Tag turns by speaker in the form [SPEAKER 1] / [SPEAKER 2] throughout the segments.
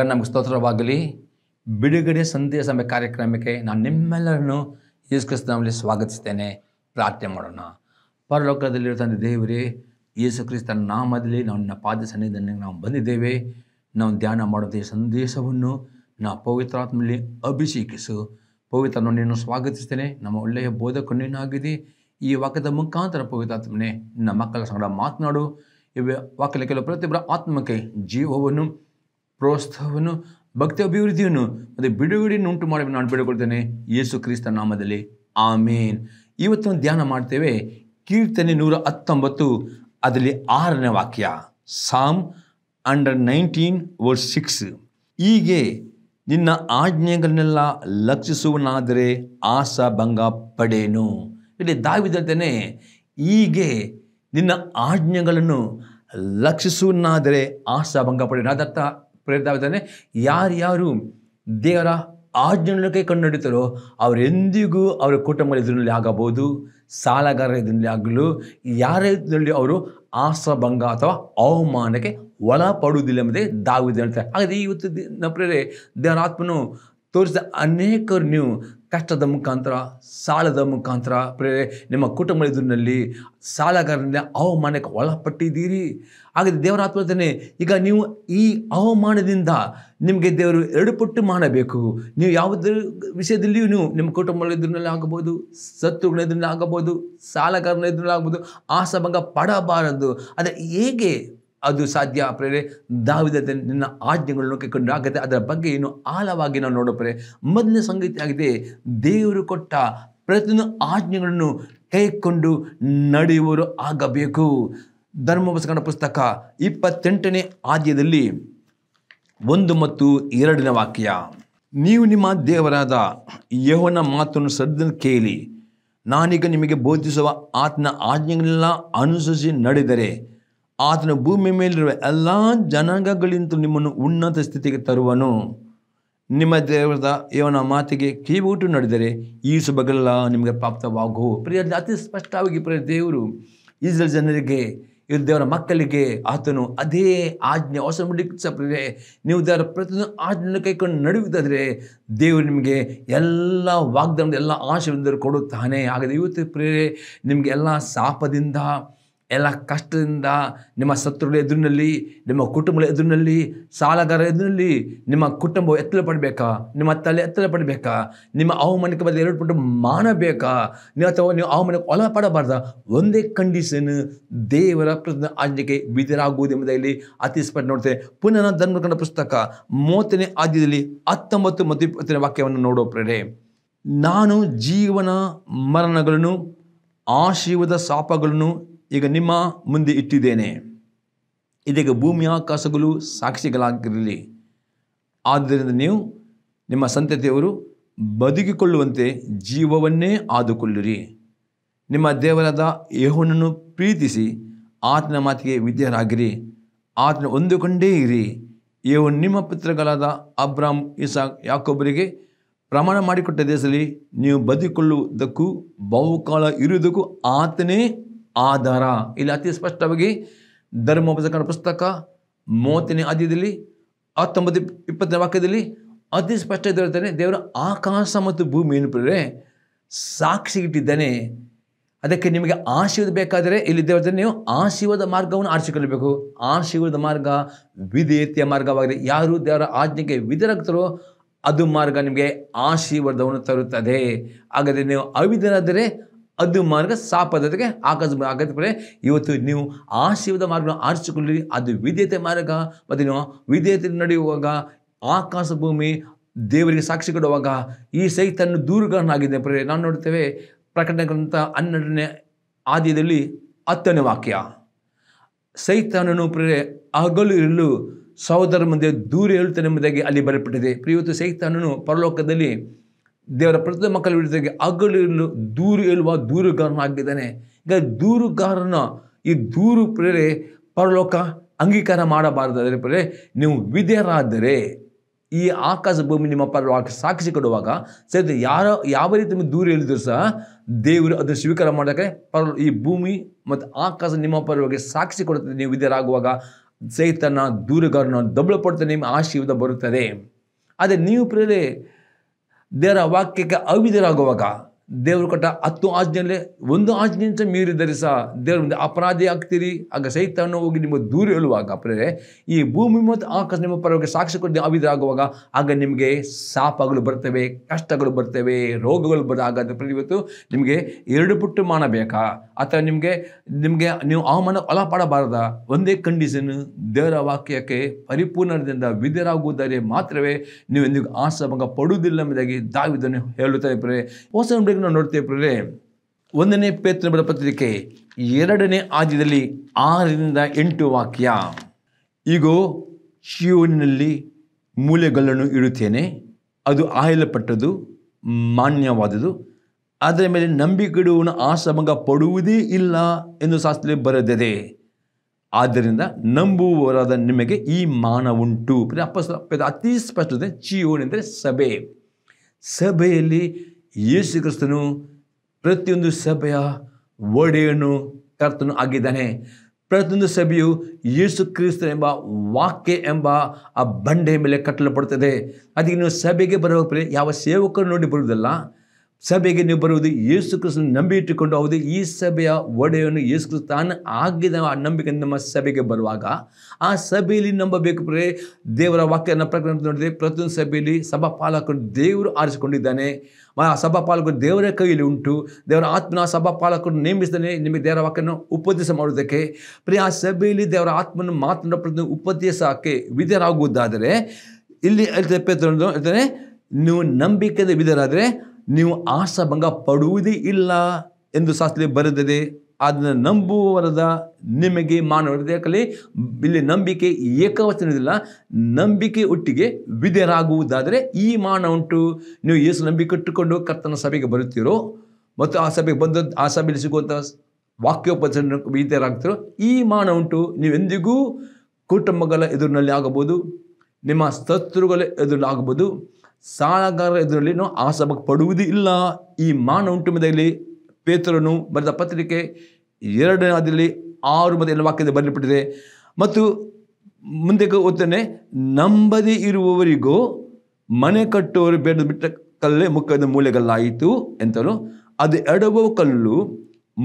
[SPEAKER 1] ದೇವರ ನಮಗೆ ಸ್ತೋತ್ರವಾಗಲಿ ಬಿಡುಗಡೆ ಸಂಧ್ಯಾ ಸಮಯ ಕಾರ್ಯಕ್ರಮಕ್ಕೆ ನಾನು ನಿಮ್ಮೆಲ್ಲರನ್ನು ಯೇಸು ಕ್ರಿಸ್ತನಲ್ಲಿ ಸ್ವಾಗತಿಸ್ತೇನೆ ಪ್ರಾರ್ಥನೆ ಮಾಡೋಣ ಪರಲೋಕದಲ್ಲಿರೋ ದೇವರೇ ಯೇಸು ಕ್ರಿಸ್ತನ ನಾಮದಲ್ಲಿ ನಾವು ನನ್ನ ಪಾದ ಸನ್ನಿಧಾನ ನಾವು ಬಂದಿದ್ದೇವೆ ನಾವು ಧ್ಯಾನ ಈ ಸಂದೇಶವನ್ನು ನಾ ಪವಿತ್ರಾತ್ಮಲ್ಲಿ ಅಭಿಷೇಕಿಸು ಪವಿತ್ರನ ನೀನು ಸ್ವಾಗತಿಸ್ತೇನೆ ನಮ್ಮ ಒಳ್ಳೆಯ ಬೋಧಕ ನೀನಾಗಿದೆ ಈ ವಾಕ್ಯದ ಮುಖಾಂತರ ಪವಿತ್ರಾತ್ಮನೇ ನನ್ನ ಮಕ್ಕಳ ಸಂಗಡ ಮಾತನಾಡು ಇವೆ ವಾಕ್ಯದ ಕೆಲವು ಪ್ರತಿಯೊಬ್ಬರ ಆತ್ಮಕ್ಕೆ ಜೀವವನ್ನು ಪ್ರೋತ್ಸಾಹವನ್ನು ಭಕ್ತಿ ಅಭಿವೃದ್ಧಿಯನ್ನು ಮತ್ತು ಬಿಡುಗಡೆಯನ್ನು ಉಂಟು ಮಾಡಿ ನಾನು ಬಿಡುಗೊಳ್ತೇನೆ ಯೇಸು ಕ್ರಿಸ್ತ ನಾಮದಲ್ಲಿ ಆಮೇನ್ ಇವತ್ತು ಧ್ಯಾನ ಮಾಡ್ತೇವೆ ಕೀರ್ತನೆ ನೂರ ಹತ್ತೊಂಬತ್ತು ಅದರಲ್ಲಿ ಆರನೇ ವಾಕ್ಯ ಸಾಮ್ ಅಂಡರ್ ನೈನ್ಟೀನ್ ವರ್ಸ್ ಸಿಕ್ಸ್ ಹೀಗೆ ನಿನ್ನ ಆಜ್ಞೆಗಳನ್ನೆಲ್ಲ ಲಕ್ಷಿಸುವನಾದರೆ ಆಸ ಭಂಗ ಪಡೇನು ಇಲ್ಲಿ ದಾವಿದತೇನೆ ಹೀಗೆ ನಿನ್ನ ಆಜ್ಞೆಗಳನ್ನು ಲಕ್ಷಿಸುವನಾದರೆ ಆಸ ಭಂಗ ಅದರ್ಥ ಯಾರು ಯಾರ್ಯಾರು ದೇವರ ಆಜ್ಞೆ ಕಂಡು ನಡೀತಾರೋ ಅವರೆಂದಿಗೂ ಅವರ ಕುಟುಂಬ ಇದರಲ್ಲಿ ಆಗಬಹುದು ಸಾಲಗಾರರ ಇದರಲ್ಲಿ ಆಗಲು ಯಾರ ಇದರಲ್ಲಿ ಅವರು ಆಸಭಂಗ ಅಥವಾ ಅವಮಾನಕ್ಕೆ ಒಳಪಡುವುದಿಲ್ಲ ಎಂಬುದೇ ದಾವಿದೆ ಹೇಳ್ತಾರೆ ಹಾಗಾದರೆ ಇವತ್ತು ನ ದೇವರ ದೇವರಾತ್ಮನು ತೋರಿಸಿದ ಅನೇಕರು ನೀವು ಕಷ್ಟದ ಮುಖಾಂತರ ಸಾಲದ ಮುಖಾಂತರ ಪ್ರೇರೆ ನಿಮ್ಮ ಕುಟುಂಬ ಎದುರಿನಲ್ಲಿ ಸಾಲಗಾರರಿಂದ ಅವಮಾನಕ್ಕೆ ಒಳಪಟ್ಟಿದ್ದೀರಿ ಹಾಗಾದರೆ ದೇವರ ಆತ್ಮತನೇ ಈಗ ನೀವು ಈ ಅವಮಾನದಿಂದ ನಿಮಗೆ ದೇವರು ಎರಡು ಪಟ್ಟು ಮಾಡಬೇಕು ನೀವು ಯಾವುದೇ ವಿಷಯದಲ್ಲಿಯೂ ನೀವು ನಿಮ್ಮ ಕುಟುಂಬದ ಎದುರಿನಲ್ಲಿ ಆಗಬಹುದು ಶತ್ರುಗಳ ಎದುರಿನಲ್ಲಿ ಆಗಬಹುದು ಸಾಲಗಾರನ ಎದುರಿನಲ್ಲಿ ಆಗ್ಬೋದು ಆಸಭಂಗ ಪಡಬಾರದು ಅದೇ ಹೇಗೆ ಅದು ಸಾಧ್ಯ ಪ್ರೇರೆ ದಾವಿದ ನಿನ್ನ ಆಜ್ಞೆಗಳನ್ನು ಆಗುತ್ತೆ ಅದರ ಬಗ್ಗೆ ಏನು ಆಳವಾಗಿ ನಾವು ನೋಡೋಪ್ರೆ ಮೊದಲನೇ ಸಂಗೀತ ಆಗಿದೆ ದೇವರು ಕೊಟ್ಟ ಪ್ರತಿಯೊಂದು ಆಜ್ಞೆಗಳನ್ನು ಕೈಕೊಂಡು ನಡೆಯುವರು ಆಗಬೇಕು ಧರ್ಮಪುಸ್ತಕನ ಪುಸ್ತಕ ಇಪ್ಪತ್ತೆಂಟನೇ ಆದ್ಯದಲ್ಲಿ ಒಂದು ಮತ್ತು ಎರಡನೇ ವಾಕ್ಯ ನೀವು ನಿಮ್ಮ ದೇವರಾದ ಯಹೋನ ಮಾತನ್ನು ಸದ್ದನ್ನು ಕೇಳಿ ನಾನೀಗ ನಿಮಗೆ ಬೋಧಿಸುವ ಆತನ ಆಜ್ಞೆಗಳನ್ನೆಲ್ಲ ಅನುಸರಿಸಿ ನಡೆದರೆ ಆತನ ಭೂಮಿ ಮೇಲಿರುವ ಎಲ್ಲ ಜನಾಂಗಗಳಿಂದ ನಿಮ್ಮನ್ನು ಉನ್ನತ ಸ್ಥಿತಿಗೆ ತರುವನು ನಿಮ್ಮ ದೇವರದ ಇವನ ಮಾತಿಗೆ ಕಿವಿಗೊಟ್ಟು ನಡೆದರೆ ಈ ಸುಭಗಲ್ಲ ನಿಮಗೆ ಪ್ರಾಪ್ತವಾಗು ಪ್ರಿಯ ಅತಿ ಸ್ಪಷ್ಟವಾಗಿ ಪ್ರಿಯ ದೇವರು ಇಸ್ರೇಲ್ ಜನರಿಗೆ ಇವರು ದೇವರ ಮಕ್ಕಳಿಗೆ ಆತನು ಅದೇ ಆಜ್ಞೆ ಹೊಸ ಮುಡಿಸಪ್ರಿಯೇ ನೀವು ದೇವರ ಪ್ರತಿಯೊಂದು ಆಜ್ಞೆಯನ್ನು ಕೈಕೊಂಡು ನಡೆಯುವುದಾದರೆ ದೇವರು ನಿಮಗೆ ಎಲ್ಲ ವಾಗ್ದಾನದ ಎಲ್ಲ ಆಶೀರ್ವಾದಗಳು ಕೊಡುತ್ತಾನೆ ಹಾಗಾದರೆ ಇವತ್ತು ಪ್ರೇರೆ ನಿಮಗೆ ಎಲ್ಲ ಶಾಪದಿಂದ ಎಲ್ಲ ಕಷ್ಟದಿಂದ ನಿಮ್ಮ ಶತ್ರುಗಳ ಎದುರಿನಲ್ಲಿ ನಿಮ್ಮ ಕುಟುಂಬಗಳ ಎದುರಿನಲ್ಲಿ ಸಾಲಗಾರ ಎದುರಿನಲ್ಲಿ ನಿಮ್ಮ ಕುಟುಂಬವು ಎತ್ತಲು ಪಡಬೇಕಾ ನಿಮ್ಮ ತಲೆ ಎತ್ತಲು ಪಡಬೇಕಾ ನಿಮ್ಮ ಅವಮಾನಕ್ಕೆ ಬದಲು ಎರಡು ಪಟ್ಟು ಮಾಡಬೇಕಾ ನೀವು ಅಥವಾ ನೀವು ಅವಮಾನಕ್ಕೆ ಪಡಬಾರ್ದ ಒಂದೇ ಕಂಡೀಷನ್ ದೇವರ ಪ್ರಶ್ನೆ ಆಜ್ಞೆಗೆ ಬಿದಿರಾಗುವುದು ಎಂಬುದಾಗಿ ಅತಿ ಸ್ಪಷ್ಟ ನೋಡ್ತೇವೆ ಪುನಃ ಧರ್ಮಕಂಡ ಪುಸ್ತಕ ಮೂವತ್ತನೇ ಆದ್ಯದಲ್ಲಿ ಹತ್ತೊಂಬತ್ತು ಮತ್ತು ಇಪ್ಪತ್ತನೇ ವಾಕ್ಯವನ್ನು ನೋಡೋ ಪ್ರೇರೆ ನಾನು ಜೀವನ ಮರಣಗಳನ್ನು ಆಶೀವದ ಶಾಪಗಳನ್ನು ಈಗ ನಿಮ್ಮ ಮುಂದೆ ಇಟ್ಟಿದ್ದೇನೆ ಇದೀಗ ಭೂಮಿ ಆಕಾಶಗಳು ಸಾಕ್ಷಿಗಳಾಗಿರಲಿ ಆದ್ದರಿಂದ ನೀವು ನಿಮ್ಮ ಸಂತತಿಯವರು ಬದುಕಿಕೊಳ್ಳುವಂತೆ ಜೀವವನ್ನೇ ಆದುಕೊಳ್ಳಿರಿ ನಿಮ್ಮ ದೇವರಾದ ಯೋಹನನ್ನು ಪ್ರೀತಿಸಿ ಆತನ ಮಾತಿಗೆ ವಿದ್ಯರಾಗಿರಿ ಆತನ ಹೊಂದಿಕೊಂಡೇ ಇರಿ ಯಹೋನ್ ನಿಮ್ಮ ಪುತ್ರಗಳಾದ ಅಬ್ರಾಮ್ ಇಸಾ ಯಾಕೊಬ್ಬರಿಗೆ ಪ್ರಮಾಣ ಮಾಡಿಕೊಟ್ಟ ದೇಶದಲ್ಲಿ ನೀವು ಬದುಕೊಳ್ಳುವುದಕ್ಕೂ ಬಹುಕಾಲ ಇರುವುದಕ್ಕೂ ಆತನೇ ಆಧಾರ ಇಲ್ಲಿ ಅತಿ ಸ್ಪಷ್ಟವಾಗಿ ಧರ್ಮೋಪಸಕರಣ ಪುಸ್ತಕ ಮೂವತ್ತನೇ ಆದ್ಯದಲ್ಲಿ ಹತ್ತೊಂಬತ್ತು ಇಪ್ಪತ್ತನೇ ವಾಕ್ಯದಲ್ಲಿ ಅತಿ ಸ್ಪಷ್ಟ ಇದ್ದಾನೆ ದೇವರ ಆಕಾಶ ಮತ್ತು ಭೂಮಿ ಪ್ರೇರೆ ಸಾಕ್ಷಿ ಇಟ್ಟಿದ್ದಾನೆ ಅದಕ್ಕೆ ನಿಮಗೆ ಆಶೀರ್ವಾದ ಬೇಕಾದರೆ ಇಲ್ಲಿ ದೇವರ ನೀವು ಆಶೀರ್ವಾದ ಮಾರ್ಗವನ್ನು ಆರಿಸಿಕೊಳ್ಳಬೇಕು ಆಶೀರ್ವಾದ ಮಾರ್ಗ ವಿಧೇಯತೆಯ ಮಾರ್ಗವಾಗಿದೆ ಯಾರು ದೇವರ ಆಜ್ಞೆಗೆ ವಿಧರಾಗ್ತಾರೋ ಅದು ಮಾರ್ಗ ನಿಮಗೆ ಆಶೀರ್ವಾದವನ್ನು ತರುತ್ತದೆ ಹಾಗಾದರೆ ನೀವು ಅವಿಧರಾದರೆ ಅದು ಮಾರ್ಗ ಸಾಪದತೆಗೆ ಆಕಸ್ಮ ಆಗತ್ತೆ ಇವತ್ತು ನೀವು ಆಶೀರ್ವಾದ ಮಾರ್ಗವನ್ನು ಆರಿಸಿಕೊಳ್ಳಿರಿ ಅದು ವಿಧೇಯತೆ ಮಾರ್ಗ ಮತ್ತು ನೀವು ವಿಧೇಯತೆ ನಡೆಯುವಾಗ ಆಕಾಶ ಭೂಮಿ ದೇವರಿಗೆ ಸಾಕ್ಷಿ ಕೊಡುವಾಗ ಈ ಸೈತನ್ನು ದೂರುಗಳನ್ನಾಗಿದೆ ಪ್ರೇರೆ ನಾವು ನೋಡ್ತೇವೆ ಪ್ರಕಟಣೆ ಗ್ರಂಥ ಹನ್ನೆರಡನೇ ಆದ್ಯದಲ್ಲಿ ಹತ್ತನೇ ವಾಕ್ಯ ಸೈತಾನನು ಪ್ರೇರೆ ಹಗಲು ಇರಲು ಸಹೋದರ ಮುಂದೆ ದೂರ ಎಂಬುದಾಗಿ ಅಲ್ಲಿ ಬರಪಟ್ಟಿದೆ ಪ್ರಿಯವತ್ತು ಸೈತಾನನು ಪರಲೋಕದಲ್ಲಿ ದೇವರ ಪ್ರತಿ ಮಕ್ಕಳ ವಿರುದ್ಧಕ್ಕೆ ಅಗಲು ದೂರು ಹೇಳುವ ದೂರುಗಾರನಾಗಿದ್ದಾನೆ ಈಗ ದೂರುಗಾರನ ಈ ದೂರು ಪ್ರೇರೆ ಪರಲೋಕ ಅಂಗೀಕಾರ ಮಾಡಬಾರದಾದರೆ ಪ್ರೇರೆ ನೀವು ವಿಧೇಯರಾದರೆ ಈ ಆಕಾಶ ಭೂಮಿ ನಿಮ್ಮ ಪರವಾಗಿ ಸಾಕ್ಷಿ ಕೊಡುವಾಗ ಸರಿ ಯಾರ ಯಾವ ರೀತಿ ನಿಮ್ಮ ದೂರ ಹೇಳಿದ್ರು ಸಹ ದೇವರು ಅದನ್ನು ಸ್ವೀಕಾರ ಮಾಡೋಕ್ಕೆ ಪರ ಈ ಭೂಮಿ ಮತ್ತು ಆಕಾಶ ನಿಮ್ಮ ಪರವಾಗಿ ಸಾಕ್ಷಿ ಕೊಡುತ್ತದೆ ನೀವು ವಿಧೇಯರಾಗುವಾಗ ಸೈತನ ದೂರುಗಾರನ ದಬ್ಬಳು ಪಡ್ತಾನೆ ನಿಮ್ಮ ಆಶೀರ್ವಾದ ಬರುತ್ತದೆ ಆದರೆ ನೀವು ಪ್ರೇರೆ දෙර වක්කක අවිධරගවකා ದೇವರು ಕೊಟ್ಟ ಹತ್ತು ಆಜ್ಞೆಯಲ್ಲಿ ಒಂದು ಆಜ್ಞೆಯಿಂದ ಮೀರಿದರೆ ಸಹ ದೇವರ ಮುಂದೆ ಅಪರಾಧಿ ಆಗ್ತೀರಿ ಆಗ ಸೈತಾನ ಹೋಗಿ ನಿಮ್ಮ ದೂರ ಹೇಳುವಾಗ ಅಪ್ರೇ ಈ ಭೂಮಿ ಮತ್ತು ಆಕಾಶ ನಿಮ್ಮ ಪರವಾಗಿ ಸಾಕ್ಷಿ ಕೊಟ್ಟು ಆಗುವಾಗ ಆಗ ನಿಮಗೆ ಸಾಪಗಳು ಬರ್ತವೆ ಕಷ್ಟಗಳು ಬರ್ತವೆ ರೋಗಗಳು ಬರ ಇವತ್ತು ನಿಮಗೆ ಎರಡು ಪುಟ್ಟು ಮಾಡಬೇಕಾ ಅಥವಾ ನಿಮಗೆ ನಿಮಗೆ ನೀವು ಅವಮಾನ ಒಳಪಡಬಾರ್ದ ಒಂದೇ ಕಂಡೀಷನ್ ದೇವರ ವಾಕ್ಯಕ್ಕೆ ಪರಿಪೂರ್ಣದಿಂದ ವಿಧರಾಗುವುದರೇ ಮಾತ್ರವೇ ನೀವು ಎಂದಿಗೂ ಆಸಭಂಗ ಪಡುವುದಿಲ್ಲ ಎಂಬುದಾಗಿ ದಾವಿದನ್ನು ಹೇಳುತ್ತಾರೆ ಪ್ರೇ ಹೊಸ ಇದನ್ನು ನಾವು ನೋಡ್ತೇವೆ ಒಂದನೇ ಪೇತ್ರ ಬರ ಪತ್ರಿಕೆ ಎರಡನೇ ಆದ್ಯದಲ್ಲಿ ಆರರಿಂದ ಎಂಟು ವಾಕ್ಯ ಈಗ ಶಿವನಲ್ಲಿ ಮೂಲೆಗಲ್ಲನ್ನು ಇಡುತ್ತೇನೆ ಅದು ಆಯಲಪಟ್ಟದು ಮಾನ್ಯವಾದುದು ಅದರ ಮೇಲೆ ನಂಬಿಕೆಡುವನು ಆಸಮಗ ಪಡುವುದೇ ಇಲ್ಲ ಎಂದು ಶಾಸ್ತ್ರ ಬರೆದಿದೆ ಆದ್ದರಿಂದ ನಂಬುವವರಾದ ನಿಮಗೆ ಈ ಮಾನ ಉಂಟು ಅಪ್ಪ ಅತಿ ಸ್ಪಷ್ಟತೆ ಚಿಯೋನ್ ಸಭೆ ಸಭೆಯಲ್ಲಿ ಯೇಸು ಕ್ರಿಸ್ತನು ಪ್ರತಿಯೊಂದು ಸಭೆಯ ಒಡೆಯನ್ನು ಕರ್ತನು ಆಗಿದ್ದಾನೆ ಪ್ರತಿಯೊಂದು ಸಭೆಯು ಯೇಸು ಕ್ರಿಸ್ತ ಎಂಬ ವಾಕ್ಯ ಎಂಬ ಆ ಬಂಡೆಯ ಮೇಲೆ ಪಡುತ್ತದೆ ಅದಕ್ಕೆ ನೀವು ಸಭೆಗೆ ಬರುವ ಯಾವ ಸೇವಕರು ನೋಡಿ ಬರುವುದಲ್ಲ ಸಭೆಗೆ ನೀವು ಬರುವುದು ಯೇಸು ಕೃಷ್ಣ ನಂಬಿ ಇಟ್ಟುಕೊಂಡು ಹೋಗುವುದು ಈ ಸಭೆಯ ಒಡೆಯನ್ನು ಯೇಸು ಕೃಷ್ಣ ತಾನು ಆಗಿದ ಆ ನಂಬಿಕೆ ನಮ್ಮ ಸಭೆಗೆ ಬರುವಾಗ ಆ ಸಭೆಯಲ್ಲಿ ನಂಬಬೇಕು ಪ್ರೇ ದೇವರ ವಾಕ್ಯನ ಪ್ರಕರಣ ನೋಡಿದರೆ ಪ್ರತಿಯೊಂದು ಸಭೆಯಲ್ಲಿ ಸಭಾ ಪಾಲಕರು ದೇವರು ಆರಿಸಿಕೊಂಡಿದ್ದಾನೆ ಆ ಸಭಾ ಪಾಲಕರು ದೇವರ ಕೈಯಲ್ಲಿ ಉಂಟು ದೇವರ ಆತ್ಮನ ಸಭಾ ಪಾಲಕರು ನೇಮಿಸಿದಾನೆ ನಿಮಗೆ ದೇವರ ವಾಕ್ಯನ ಉಪದೇಶ ಮಾಡುವುದಕ್ಕೆ ಪ್ರಿಯ ಆ ಸಭೆಯಲ್ಲಿ ದೇವರ ಆತ್ಮನ ಮಾತನಾಡ ಪ್ರತಿ ಉಪದೇಶಕ್ಕೆ ವಿಧರಾಗುವುದಾದರೆ ಇಲ್ಲಿ ಹೇಳ್ತಾರೆ ನೀವು ನಂಬಿಕೆದ ವಿಧರಾದರೆ ನೀವು ಆಶಾಭಂಗ ಪಡುವುದೇ ಇಲ್ಲ ಎಂದು ಶಾಸ್ತ್ರ ಬರೆದಿದೆ ಅದನ್ನು ನಂಬುವರದ ನಿಮಗೆ ಮಾನವ ಕಲೆ ಇಲ್ಲಿ ನಂಬಿಕೆ ಏಕವಚನದಿಲ್ಲ ನಂಬಿಕೆ ಒಟ್ಟಿಗೆ ವಿಧರಾಗುವುದಾದರೆ ಈ ಮಾನ ಉಂಟು ನೀವು ಏಸು ನಂಬಿಕೆ ಇಟ್ಟುಕೊಂಡು ಕರ್ತನ ಸಭೆಗೆ ಬರುತ್ತೀರೋ ಮತ್ತು ಆ ಸಭೆಗೆ ಬಂದ ಆ ಸಭೆಯಲ್ಲಿ ಸಿಗುವಂಥ ವಾಕ್ಯೋಪಚನ ಈ ಮಾನ ಉಂಟು ನೀವೆಂದಿಗೂ ಕುಟುಂಬಗಳ ಎದುರಿನಲ್ಲಿ ಆಗಬಹುದು ನಿಮ್ಮ ಶತ್ರುಗಳ ಆಗಬಹುದು ಸಾಲಗಾರರ ಎದುರಲ್ಲಿ ನಾವು ಆಸಭಕ್ಕೆ ಇಲ್ಲ ಈ ಮಾನ ಉಂಟುಮದಲ್ಲಿ ಪೇತ್ರನು ಬರೆದ ಪತ್ರಿಕೆ ಎರಡನೇ ಅದರಲ್ಲಿ ಆರು ಮತ್ತು ಎರಡು ವಾಕ್ಯದಲ್ಲಿ ಮತ್ತು ಮುಂದೆ ಓದ್ತಾನೆ ನಂಬದೇ ಇರುವವರಿಗೂ ಮನೆ ಕಟ್ಟುವರು ಬೇಡ ಬಿಟ್ಟ ಕಲ್ಲೇ ಮುಖದ ಮೂಲೆಗಲ್ಲಾಯಿತು ಎಂತಲೂ ಅದು ಎಡವ ಕಲ್ಲು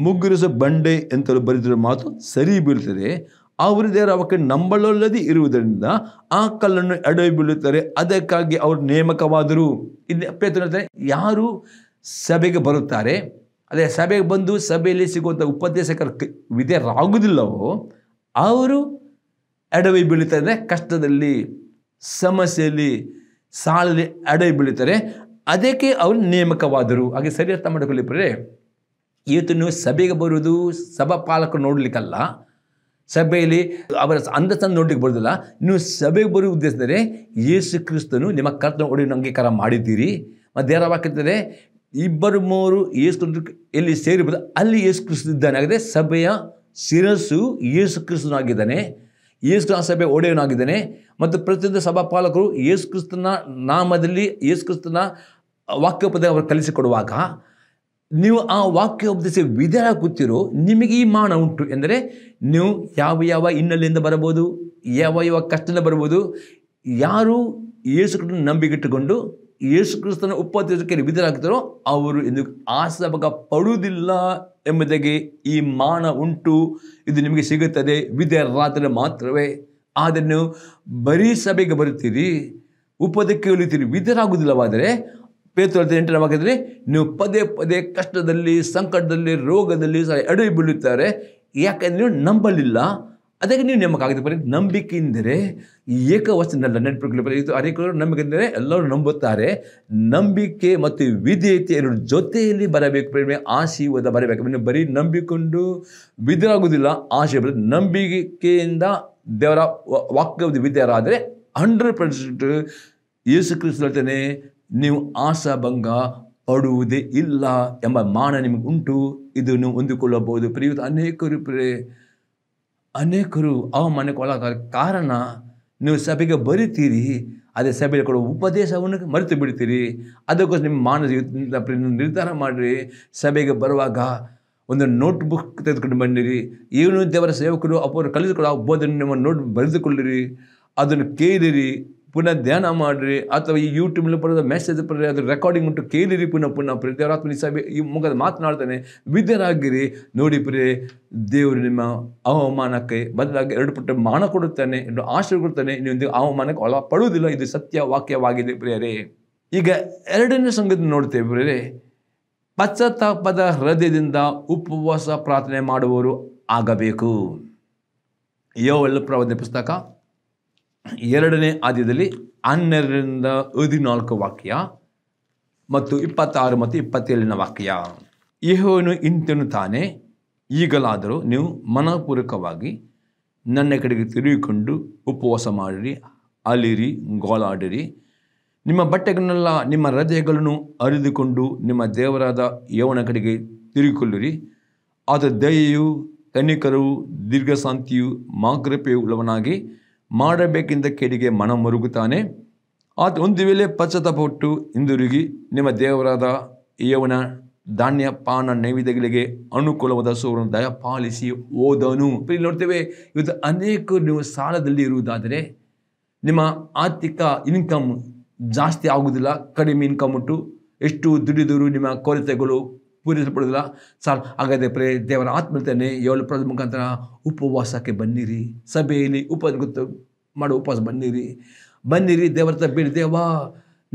[SPEAKER 1] ಮುಗ್ಗುರಿಸ ಬಂಡೆ ಎಂತಲೂ ಬರೆದಿರೋ ಮಾತು ಸರಿ ಬೀಳ್ತದೆ ಅವರದೇ ಅವಕ್ಕೆ ನಂಬಲೊಲ್ಲದೆ ಇರುವುದರಿಂದ ಆ ಕಲ್ಲನ್ನು ಎಡವಿ ಬೀಳುತ್ತಾರೆ ಅದಕ್ಕಾಗಿ ಅವರು ನೇಮಕವಾದರು ಇಲ್ಲಿ ಯಾರು ಸಭೆಗೆ ಬರುತ್ತಾರೆ ಅದೇ ಸಭೆಗೆ ಬಂದು ಸಭೆಯಲ್ಲಿ ಸಿಗುವಂಥ ಉಪದೇಶಕರ ವಿಧೇಯರಾಗುವುದಿಲ್ಲವೋ ಅವರು ಎಡವಿ ಬೀಳುತ್ತಾರೆ ಕಷ್ಟದಲ್ಲಿ ಸಮಸ್ಯೆಯಲ್ಲಿ ಸಾಲಲ್ಲಿ ಎಡವಿ ಬೀಳುತ್ತಾರೆ ಅದಕ್ಕೆ ಅವರು ನೇಮಕವಾದರು ಹಾಗೆ ಸರಿ ಅರ್ಥ ಮಾಡಿಕೊಳ್ಳಿ ಇವತ್ತು ನೀವು ಸಭೆಗೆ ಬರುವುದು ಪಾಲಕರು ನೋಡಲಿಕ್ಕಲ್ಲ ಸಭೆಯಲ್ಲಿ ಅವರ ಅಂದಸ್ಥಾನ ನೋಡ್ಲಿಕ್ಕೆ ಬರೋದಿಲ್ಲ ನೀವು ಸಭೆಗೆ ಬರೋ ಉದ್ದೇಶದರೆ ಯೇಸು ಕ್ರಿಸ್ತನು ನಿಮ್ಮ ಕರ್ತನ ಒಡೆಯ ಅಂಗೀಕಾರ ಮಾಡಿದ್ದೀರಿ ಮತ್ತು ಯಾರು ಇಬ್ಬರು ಮೂವರು ಯೇಸು ಎಲ್ಲಿ ಸೇರಿಬೋದು ಅಲ್ಲಿ ಯೇಸು ಇದ್ದಾನೆ ಆಗಿದೆ ಸಭೆಯ ಶಿರಸ್ಸು ಯೇಸು ಕ್ರಿಸ್ತನಾಗಿದ್ದಾನೆ ಯೇಸು ಆ ಸಭೆ ಒಡೆಯವನಾಗಿದ್ದಾನೆ ಮತ್ತು ಪ್ರತಿಯೊಂದು ಸಭಾಪಾಲಕರು ಯೇಸು ಕ್ರಿಸ್ತನ ನಾಮದಲ್ಲಿ ಯೇಸು ಕ್ರಿಸ್ತನ ವಾಕ್ಯಪದ ಅವರು ಕಲಿಸಿಕೊಡುವಾಗ ನೀವು ಆ ವಾಕ್ಯ ಒಪ್ಪಿಸಿ ವಿಧೇಯ ಕೂತಿರೋ ನಿಮಗೆ ಈ ಮಾನ ಉಂಟು ಎಂದರೆ ನೀವು ಯಾವ ಯಾವ ಹಿನ್ನೆಲೆಯಿಂದ ಬರಬಹುದು ಯಾವ ಯಾವ ಕಷ್ಟದಿಂದ ಬರಬಹುದು ಯಾರು ಯೇಸು ನಂಬಿಗಿಟ್ಟುಕೊಂಡು ಯೇಸುಕ್ರಿಸ್ತನ ಯೇಸುಕ್ರಿಸ್ತನ ಉಪದೇಶಕ್ಕೆ ವಿಧರಾಗ್ತಾರೋ ಅವರು ಎಂದು ಆಸಭಾಗ ಪಡುವುದಿಲ್ಲ ಎಂಬುದಾಗಿ ಈ ಮಾನ ಉಂಟು ಇದು ನಿಮಗೆ ಸಿಗುತ್ತದೆ ರಾತ್ರಿ ಮಾತ್ರವೇ ಆದರೆ ನೀವು ಬರೀ ಸಭೆಗೆ ಬರುತ್ತೀರಿ ಉಪದಕ್ಕೆ ಉಳಿತೀರಿ ವಿಧರಾಗುವುದಿಲ್ಲವಾದರೆ ಪೇತೋರ್ತಿ ಎಂಟನೇ ವಾಕ್ಯದಲ್ಲಿ ನೀವು ಪದೇ ಪದೇ ಕಷ್ಟದಲ್ಲಿ ಸಂಕಟದಲ್ಲಿ ರೋಗದಲ್ಲಿ ಸಹ ಎಡವಿ ಬೀಳುತ್ತಾರೆ ಯಾಕೆಂದರೆ ನೀವು ನಂಬಲಿಲ್ಲ ಅದಕ್ಕೆ ನೀವು ನೇಮಕಾಗಿದೆ ಬರೀ ಎಂದರೆ ಏಕವಚನದಲ್ಲ ನೆನಪಿಕೊಳ್ಳಿ ಇದು ಅನೇಕರು ನಂಬಿಕೆಂದರೆ ಎಲ್ಲರೂ ನಂಬುತ್ತಾರೆ ನಂಬಿಕೆ ಮತ್ತು ವಿಧೇಯತೆ ಎರಡು ಜೊತೆಯಲ್ಲಿ ಬರಬೇಕು ಪ್ರೇಮೆ ಆಶೀರ್ವಾದ ಬರಬೇಕು ನೀವು ಬರೀ ನಂಬಿಕೊಂಡು ವಿಧರಾಗುವುದಿಲ್ಲ ಆಶೆ ಬರೋದು ನಂಬಿಕೆಯಿಂದ ದೇವರ ವಾಕ್ಯ ವಿದ್ಯಾರಾದರೆ ಹಂಡ್ರೆಡ್ ಪರ್ಸೆಂಟ್ ಯೇಸು ಕ್ರಿಸ್ತನೇ ನೀವು ಆಶಾಭಂಗ ಪಡುವುದೇ ಇಲ್ಲ ಎಂಬ ಮಾನ ನಿಮಗೆ ಉಂಟು ಇದನ್ನು ಹೊಂದಿಕೊಳ್ಳಬಹುದು ಪ್ರಿಯುತ ಅನೇಕರು ಪ್ರೇ ಅನೇಕರು ಅವಮಾನಕ್ಕೆ ಒಳಗಾದ ಕಾರಣ ನೀವು ಸಭೆಗೆ ಬರಿತೀರಿ ಅದೇ ಸಭೆಯಲ್ಲಿ ಕೊಡುವ ಉಪದೇಶವನ್ನು ಮರೆತು ಬಿಡ್ತೀರಿ ಅದಕ್ಕೋಸ್ಕರ ನಿಮ್ಮ ಮಾನಸಿಕ ನಿರ್ಧಾರ ಮಾಡಿರಿ ಸಭೆಗೆ ಬರುವಾಗ ಒಂದು ನೋಟ್ ಬುಕ್ ತೆಗೆದುಕೊಂಡು ಬಂದಿರಿ ಏನು ದೇವರ ಸೇವಕರು ಅವರು ಕಲಿದುಕೊಳ್ಳೋ ಬೋಧನೆ ನಿಮ್ಮ ನೋಟ್ ಬರೆದುಕೊಳ್ಳಿರಿ ಅದನ್ನು ಕೇಳಿರಿ ಪುನಃ ಧ್ಯಾನ ಮಾಡಿರಿ ಅಥವಾ ಈ ಯೂಟ್ಯೂಬ್ನಲ್ಲಿ ಬರೋದು ಮೆಸೇಜ್ ಬರ್ರಿ ಅದ್ರ ರೆಕಾರ್ಡಿಂಗ್ ಉಂಟು ಕೇಳಿರಿ ಪುನಃ ಪುನಃ ಪ್ರಿ ದೇವರಾತ್ಮ ಸಭೆ ಈ ಮುಖದ ಮಾತನಾಡ್ತಾನೆ ವಿದ್ಯರಾಗಿರಿ ನೋಡಿ ಪ್ರಿ ದೇವರು ನಿಮ್ಮ ಅವಮಾನಕ್ಕೆ ಬದಲಾಗಿ ಎರಡು ಪುಟ್ಟ ಮಾನ ಕೊಡುತ್ತಾನೆ ಎರಡು ಆಶ್ರಯ ಕೊಡ್ತಾನೆ ನೀವು ಅವಮಾನಕ್ಕೆ ಒಳಪಡುವುದಿಲ್ಲ ಇದು ಸತ್ಯ ವಾಕ್ಯವಾಗಿದೆ ಪ್ರಿಯರೇ ಈಗ ಎರಡನೇ ಸಂಗತಿ ನೋಡ್ತೇವೆ ಪ್ರಿಯರೇ ಪಶ್ಚಾತ್ತಾಪದ ಹೃದಯದಿಂದ ಉಪವಾಸ ಪ್ರಾರ್ಥನೆ ಮಾಡುವವರು ಆಗಬೇಕು ಎಲ್ಲ ಪ್ರವಾದ ಪುಸ್ತಕ ಎರಡನೇ ಆದ್ಯದಲ್ಲಿ ಹನ್ನೆರಡರಿಂದ ಹದಿನಾಲ್ಕು ವಾಕ್ಯ ಮತ್ತು ಇಪ್ಪತ್ತಾರು ಮತ್ತು ಇಪ್ಪತ್ತೇಳನ ವಾಕ್ಯ ಯಹೋವನು ತಾನೆ ಈಗಲಾದರೂ ನೀವು ಮನಪೂರ್ವಕವಾಗಿ ನನ್ನ ಕಡೆಗೆ ತಿರುಗಿಕೊಂಡು ಉಪವಾಸ ಮಾಡಿರಿ ಅಲಿರಿ ಗೋಳಾಡಿರಿ ನಿಮ್ಮ ಬಟ್ಟೆಗಳನ್ನೆಲ್ಲ ನಿಮ್ಮ ಹೃದಯಗಳನ್ನು ಅರಿದುಕೊಂಡು ನಿಮ್ಮ ದೇವರಾದ ಯೌವನ ಕಡೆಗೆ ತಿರುಗಿಕೊಳ್ಳಿರಿ ಆದ ದಯೆಯು ಕನಿಕರವು ದೀರ್ಘಶಾಂತಿಯು ಮಾಗ್ರಪೆಯು ಉಳ್ಳವನಾಗಿ ಮಾಡಬೇಕೆಂದ ಕೇಳಿಗೆ ಮನ ಮರುಗುತ್ತಾನೆ ಆತ ಒಂದು ವೇಳೆ ಪಶ್ಚಾತ್ತಾಪಟ್ಟು ಹಿಂದಿರುಗಿ ನಿಮ್ಮ ದೇವರಾದ ಯೌವನ ಧಾನ್ಯ ಪಾನ ನೈವೇದ್ಯಗಳಿಗೆ ಅನುಕೂಲವಾದ ಸೋರನ್ನು ದಯಪಾಲಿಸಿ ಓದನು ಇಲ್ಲಿ ನೋಡ್ತೇವೆ ಇವತ್ತು ಅನೇಕ ನೀವು ಸಾಲದಲ್ಲಿ ಇರುವುದಾದರೆ ನಿಮ್ಮ ಆರ್ಥಿಕ ಇನ್ಕಮ್ ಜಾಸ್ತಿ ಆಗುವುದಿಲ್ಲ ಕಡಿಮೆ ಇನ್ಕಮ್ ಉಂಟು ಎಷ್ಟು ದುಡಿದರೂ ನಿಮ್ಮ ಕೊರತೆಗಳು ಪೂರೈಸಲ್ಪಡೋದಿಲ್ಲ ಸರ್ ಹಾಗಾದರೆ ಪ್ರೇ ದೇವರ ಆತ್ಮೀಯತನೇ ಏಳು ಪ್ರದ ಮುಖಾಂತರ ಉಪವಾಸಕ್ಕೆ ಬನ್ನಿರಿ ಸಭೆಯಲ್ಲಿ ಉಪ ಮಾಡೋ ಉಪವಾಸ ಬನ್ನಿರಿ ಬನ್ನಿರಿ ದೇವರ ಬೇಡಿ ದೇವ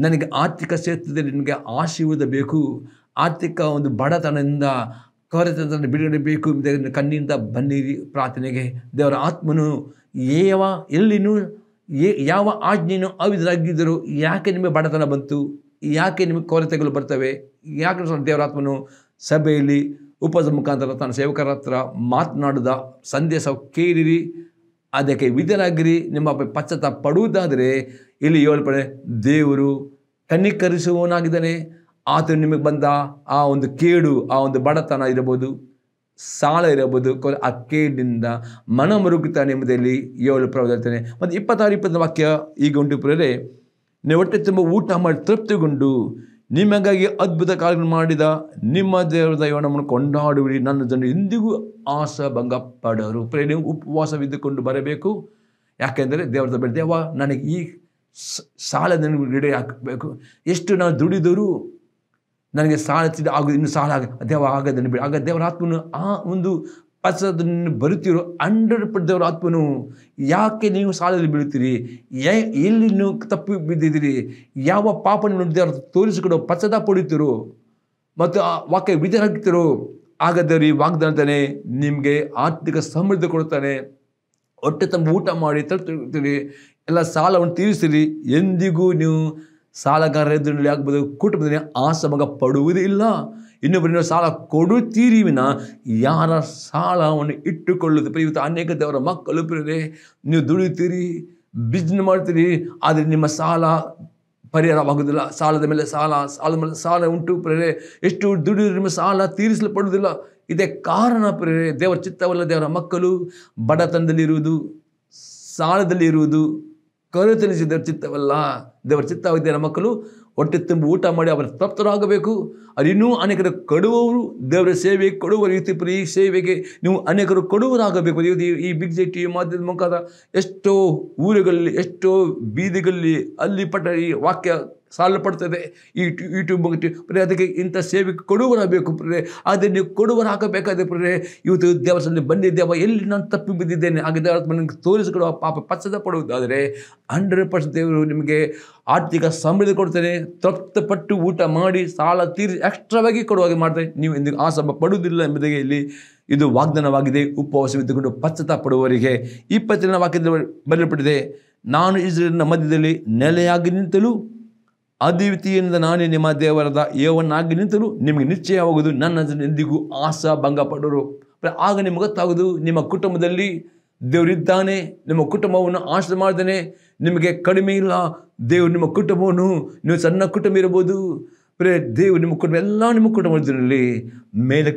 [SPEAKER 1] ನನಗೆ ಆರ್ಥಿಕ ಕ್ಷೇತ್ರದಲ್ಲಿ ನನಗೆ ಆಶೀರ್ವಾದ ಬೇಕು ಆರ್ಥಿಕ ಒಂದು ಬಡತನದಿಂದ ಕೊರತನ ಬಿಡುಗಡೆ ಬೇಕು ಕಣ್ಣಿಂದ ಬನ್ನಿರಿ ಪ್ರಾರ್ಥನೆಗೆ ದೇವರ ಆತ್ಮನು ಯಾವ ಎಲ್ಲಿನೂ ಯಾವ ಆಜ್ಞೆಯೂ ಅವಿದರಾಗಿದ್ದರು ಯಾಕೆ ನಿಮಗೆ ಬಡತನ ಬಂತು ಯಾಕೆ ನಿಮಗೆ ಕೊರತೆಗಳು ಬರ್ತವೆ ಯಾಕೆ ದೇವರಾತ್ಮನು ಸಭೆಯಲ್ಲಿ ಉಪದ ಮುಖಾಂತರ ತನ್ನ ಸೇವಕರ ಹತ್ರ ಮಾತನಾಡಿದ ಸಂದೇಶ ಕೇಳಿರಿ ಅದಕ್ಕೆ ವಿಧನಾಗಿರಿ ನಿಮ್ಮ ಪಶ್ಚಾತ್ತ ಪಡುವುದಾದರೆ ಇಲ್ಲಿ ಏಳ್ಪಡೆ ದೇವರು ಕನ್ನಿಕರಿಸುವವನಾಗಿದ್ದಾನೆ ಆತನು ನಿಮಗೆ ಬಂದ ಆ ಒಂದು ಕೇಡು ಆ ಒಂದು ಬಡತನ ಇರಬಹುದು ಸಾಲ ಇರಬಹುದು ಆ ಕೇಡಿನಿಂದ ಮನ ಮರುಗುತ್ತಾನೆ ಎಂಬುದಲ್ಲಿ ಏಳು ಪ್ರವರ್ತಾನೆ ಮತ್ತು ಇಪ್ಪತ್ತಾರು ಇಪ್ಪತ್ತು ವಾಕ್ಯ ಈಗ ಉಂಟು ಪ್ರೇರೆ ನೀವು ಹೊಟ್ಟೆ ತುಂಬ ಊಟ ಮಾಡಿ ತೃಪ್ತಿಗೊಂಡು ನಿಮಗಾಗಿ ಅದ್ಭುತ ಕಾರ್ಯ ಮಾಡಿದ ನಿಮ್ಮ ದೇವರ ದೈವನವನ್ನು ಕೊಂಡಾಡುವಿರಿ ನನ್ನ ಜನ ಇಂದಿಗೂ ಆಸ ಭಂಗ ಪಡೋರು ನೀವು ಉಪವಾಸವಿದ್ದುಕೊಂಡು ಬರಬೇಕು ಯಾಕೆಂದರೆ ದೇವರದ ಬೆಳೆ ದೇವ ನನಗೆ ಈ ಸಾಲ ನನಗೆ ಗಿಡ ಹಾಕಬೇಕು ಎಷ್ಟು ನಾನು ದುಡಿದರೂ ನನಗೆ ಸಾಲ ಆಗೋದು ಇನ್ನು ಸಾಲ ಆಗ ದೇವ ಆಗದನ್ನು ಬಿಡಿ ಆಗ ದೇವರ ಆತ್ಮನ ಆ ಒಂದು ಪಸದನ್ನು ಅದನ್ನು ಬರುತ್ತಿರೋ ಅಂಡರ್ ಪಡೆದವರು ಆತ್ಮನು ಯಾಕೆ ನೀವು ಸಾಲದಲ್ಲಿ ಬೀಳುತ್ತೀರಿ ಎಲ್ಲಿ ನೀವು ತಪ್ಪು ಬಿದ್ದಿದ್ದೀರಿ ಯಾವ ಪಾಪನ ನುಡಿದಾರ ತೋರಿಸಿಕೊಡೋ ಪಸದ ಪಡೀತಿರು ಮತ್ತು ಆ ವಾಕ್ಯ ವಿಜಯರಾಗ್ತಿರೋ ಹಾಗಾದರೆ ಈ ನಿಮಗೆ ಆರ್ಥಿಕ ಸಮೃದ್ಧಿ ಕೊಡುತ್ತಾನೆ ಹೊಟ್ಟೆ ತಂಬ ಊಟ ಮಾಡಿ ತಲುಪ್ತಿರಿ ಎಲ್ಲ ಸಾಲವನ್ನು ತೀರಿಸಿರಿ ಎಂದಿಗೂ ನೀವು ಸಾಲಗಾರರ ಎದುರಿನಲ್ಲಿ ಆಗಬಹುದು ಕುಟುಂಬದಲ್ಲಿ ಆಸಮಗ ಪಡುವುದಿಲ್ಲ ಇನ್ನೊಬ್ಬರಿಂದ ಸಾಲ ಕೊಡುತ್ತೀರಿ ವಿನ ಯಾರ ಸಾಲವನ್ನು ಇಟ್ಟುಕೊಳ್ಳುತ್ತೆ ಇವತ್ತು ಅನೇಕ ದೇವರ ಮಕ್ಕಳು ಪ್ರರೇ ನೀವು ದುಡಿಯುತ್ತೀರಿ ಬಿಸ್ನೆಸ್ ಮಾಡ್ತೀರಿ ಆದರೆ ನಿಮ್ಮ ಸಾಲ ಪರಿಹಾರವಾಗುವುದಿಲ್ಲ ಸಾಲದ ಮೇಲೆ ಸಾಲ ಸಾಲದ ಮೇಲೆ ಸಾಲ ಉಂಟು ಪ್ರೇರೆ ಎಷ್ಟು ದುಡಿದ್ರೆ ನಿಮ್ಮ ಸಾಲ ತೀರಿಸಲು ಪಡುವುದಿಲ್ಲ ಇದೇ ಕಾರಣ ಪ್ರೇರೆ ದೇವರ ಚಿತ್ತವಲ್ಲ ದೇವರ ಮಕ್ಕಳು ಬಡತನದಲ್ಲಿರುವುದು ಸಾಲದಲ್ಲಿರುವುದು ಕರುತನಿಸಿದ ಚಿತ್ತವಲ್ಲ ದೇವರ ನಮ್ಮ ಮಕ್ಕಳು ಹೊಟ್ಟೆ ತುಂಬಿ ಊಟ ಮಾಡಿ ಅವರ ತೃಪ್ತರಾಗಬೇಕು ಇನ್ನೂ ಅನೇಕರು ಕೊಡುವವರು ದೇವರ ಸೇವೆ ಕೊಡುವ ರೀತಿ ಈ ಸೇವೆಗೆ ನೀವು ಅನೇಕರು ಕೊಡುವರಾಗಬೇಕು ಇವತ್ತು ಈ ಬಿಗ್ ಜೆ ಟಿ ಮಾಧ್ಯಮದ ಮುಖಾಂತರ ಎಷ್ಟೋ ಊರುಗಳಲ್ಲಿ ಎಷ್ಟೋ ಬೀದಿಗಳಲ್ಲಿ ಅಲ್ಲಿ ಪಟ್ಟ ಈ ವಾಕ್ಯ ಸಾಲ ಪಡ್ತದೆ ಈ ಯೂಟ್ಯೂಬ್ ಬಗ್ಗೆ ಅದಕ್ಕೆ ಇಂಥ ಸೇವೆ ಕೊಡುವರಾಗಬೇಕು ಪ್ರೇ ಆದರೆ ನೀವು ಕೊಡುವರಾಗಬೇಕಾದ್ರೆ ಪ್ರೇ ಇವತ್ತು ದೇವಸ್ಥಾನದಲ್ಲಿ ಬಂದಿದ್ದೇವ ಎಲ್ಲಿ ನಾನು ತಪ್ಪಿ ಬಿದ್ದಿದ್ದೇನೆ ಹಾಗೆ ದೇವರ ನನಗೆ ತೋರಿಸಿಕೊಡುವ ಪಾಪ ಪಚ್ಚದ ಪಡುವುದಾದರೆ ಹಂಡ್ರೆಡ್ ಪರ್ಸೆಂಟ್ ದೇವರು ನಿಮಗೆ ಆರ್ಥಿಕ ಸಮೃದ್ಧಿ ಕೊಡ್ತಾರೆ ತೃಪ್ತಪಟ್ಟು ಊಟ ಮಾಡಿ ಸಾಲ ತೀರಿ ಎಕ್ಸ್ಟ್ರಾವಾಗಿ ಕೊಡುವಾಗೆ ಮಾಡ್ತಾರೆ ನೀವು ಎಂದಿಗೂ ಆ ಪಡುವುದಿಲ್ಲ ಎಂಬುದಾಗಿ ಇಲ್ಲಿ ಇದು ವಾಗ್ದಾನವಾಗಿದೆ ಉಪವಾಸವಿದ್ದುಕೊಂಡು ಪಡುವವರಿಗೆ ಇಪ್ಪತ್ತಿನ ವಾಕ್ಯದಲ್ಲಿ ಬರೆಯಲ್ಪಟ್ಟಿದೆ ನಾನು ಇಸ್ರೇಲಿನ ಮಧ್ಯದಲ್ಲಿ ನೆಲೆಯಾಗಿ ನಿಂತಲೂ ಅದಿವಿತಿಯಿಂದ ನಾನೇ ನಿಮ್ಮ ದೇವರದ ಏವನ್ನಾಗಿ ನಿಂತಲು ನಿಮಗೆ ನಿಶ್ಚಯವಾಗುವುದು ನನ್ನ ಎಂದಿಗೂ ಆಸಾ ಭಂಗ ಪಡೋರು ಆಗ ನಿಮಗೆ ಗೊತ್ತಾಗೋದು ನಿಮ್ಮ ಕುಟುಂಬದಲ್ಲಿ ದೇವರಿದ್ದಾನೆ ನಿಮ್ಮ ಕುಟುಂಬವನ್ನು ಆಶ್ರಯ ಮಾಡ್ತಾನೆ ನಿಮಗೆ ಕಡಿಮೆ ಇಲ್ಲ ದೇವರು ನಿಮ್ಮ ಕುಟುಂಬವನ್ನು ನೀವು ಸಣ್ಣ ಕುಟುಂಬ ಇರ್ಬೋದು ಬರೇ ದೇವರು ನಿಮ್ಮ ಕುಟುಂಬ ಎಲ್ಲ ನಿಮ್ಮ ಕುಟುಂಬದಲ್ಲಿ ಮೇಲೆ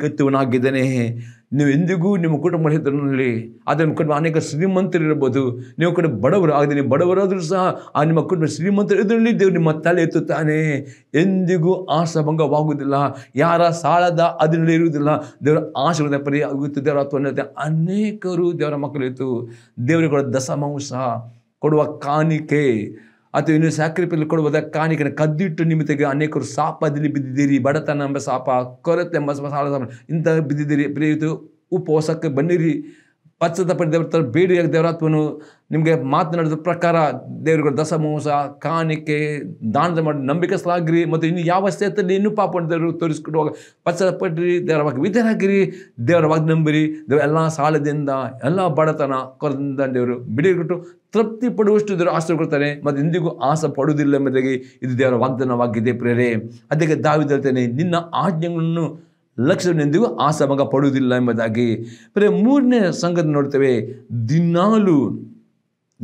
[SPEAKER 1] ನೀವು ಎಂದಿಗೂ ನಿಮ್ಮ ಕುಟುಂಬದಲ್ಲಿ ಹೆಸರಿನಲ್ಲಿ ಆದರೆ ನಿಮ್ಮ ಕುಟುಂಬ ಅನೇಕ ಶ್ರೀಮಂತರು ಇರ್ಬೋದು ನೀವು ಕಡೆ ಬಡವರು ಆಗಿದೆ ನೀವು ಬಡವರಾದರೂ ಸಹ ಆ ನಿಮ್ಮ ಕುಟುಂಬ ಶ್ರೀಮಂತರು ಇದರಲ್ಲಿ ದೇವರು ನಿಮ್ಮ ತಲೆ ಎತ್ತುತ್ತಾನೆ ಎಂದಿಗೂ ಆಶಾಭಂಗವಾಗುವುದಿಲ್ಲ ಯಾರ ಸಾಲದ ಅದರಲ್ಲಿ ಇರುವುದಿಲ್ಲ ದೇವರ ಆಶೀರ್ವಾದ ಪರಿ ಆಗುತ್ತೆ ದೇವರ ತೊಂದರೆ ಅನೇಕರು ದೇವರ ಮಕ್ಕಳು ದೇವರುಗಳ ಸಹ ಕೊಡುವ ಕಾಣಿಕೆ ಅಥವಾ ಇನ್ನು ಸ್ಯಾಕ್ರಿಫೈಲ್ ಕೊಡುವುದ ಕಾಣಿಕೆ ಕದ್ದಿಟ್ಟು ನಿಮಿತ್ತಿಗೆ ಅನೇಕರು ಸಾಪದಲ್ಲಿ ಬಿದ್ದಿದ್ದೀರಿ ಬಡತನ ಎಂಬ ಸಾಪ ಕೊರತೆ ಎಂಬ ಸಾಲ ಇಂಥ ಬಿದ್ದಿದ್ದೀರಿ ಪ್ರಿಯಿತು ಉಪವಾಸಕ್ಕೆ ಬನ್ನಿರಿ ಪಶ್ಚಾತ್ತಾಪಡಿ ದೇವರ ಬೀಡಿ ದೇವರಾತ್ಮನು ನಿಮಗೆ ಮಾತನಾಡಿದ ಪ್ರಕಾರ ದೇವರುಗಳು ದಸಮೋಸ ಕಾಣಿಕೆ ದಾನದ ಮಾಡಿ ನಂಬಿಕೆ ಸಲಾಗಿರಿ ಮತ್ತು ಇನ್ನು ಯಾವ ಸ್ಥಿತಿಯಲ್ಲಿ ಇನ್ನೂ ಪಾಪ ದೇವರು ತೋರಿಸ್ಕೊಡುವಾಗ ಪಶ್ಚಾತ್ತಾಪಡಿರಿ ದೇವರ ಬಗ್ಗೆ ವಿಧರಾಗಿರಿ ದೇವರ ನಂಬಿರಿ ದೇವ್ರ ಎಲ್ಲ ಸಾಲದಿಂದ ಎಲ್ಲ ಬಡತನ ಕೊರದಿಂದ ದೇವರು ಬಿಡಿಗಿಟ್ಟು ತೃಪ್ತಿ ಪಡುವಷ್ಟು ದೇವರು ಆಸೆ ಕೊಡ್ತಾನೆ ಮತ್ತು ಇಂದಿಗೂ ಆಸೆ ಪಡುವುದಿಲ್ಲ ಎಂಬುದಾಗಿ ಇದು ದೇವರ ವಾಗ್ದಾನವಾಗಿದೆ ಪ್ರೇರೆ ಅದಕ್ಕೆ ದಾವಿದಲ್ತೇನೆ ನಿನ್ನ ಆಜ್ಞೆಗಳನ್ನು ಆಸಮಗ ಪಡುವುದಿಲ್ಲ ಎಂಬುದಾಗಿ ಬೇರೆ ಮೂರನೇ ಸಂಗತಿ ನೋಡ್ತೇವೆ ದಿನಾಲು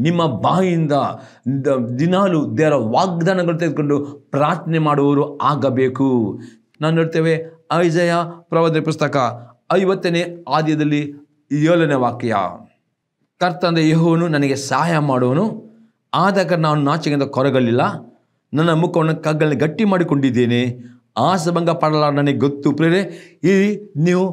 [SPEAKER 1] ನಿಮ್ಮ ಬಾಯಿಂದ ದಿನಾಲು ದೇವರ ವಾಗ್ದಾನಗಳು ತೆಗೆದುಕೊಂಡು ಪ್ರಾರ್ಥನೆ ಮಾಡುವವರು ಆಗಬೇಕು ನಾನು ನೋಡ್ತೇವೆ ಐಜಯ ಪ್ರವಾದ ಪುಸ್ತಕ ಐವತ್ತನೇ ಆದ್ಯದಲ್ಲಿ ಏಳನೇ ವಾಕ್ಯ ಕರ್ತಂದ ಯಹೋನು ನನಗೆ ಸಹಾಯ ಮಾಡುವನು ಆದಾಗ ನಾನು ನಾಚಿಕೆಯಿಂದ ಕೊರಗಲಿಲ್ಲ ನನ್ನ ಮುಖವನ್ನು ಕಗ್ಗಲ್ಲಿ ಗಟ್ಟಿ ಮಾಡಿಕೊಂಡಿದ್ದೇನೆ ಆಸಭಂಗ ಪಡಲಾರ ನನಗೆ ಗೊತ್ತು ಪ್ರೇರೆ ಈ ನೀವು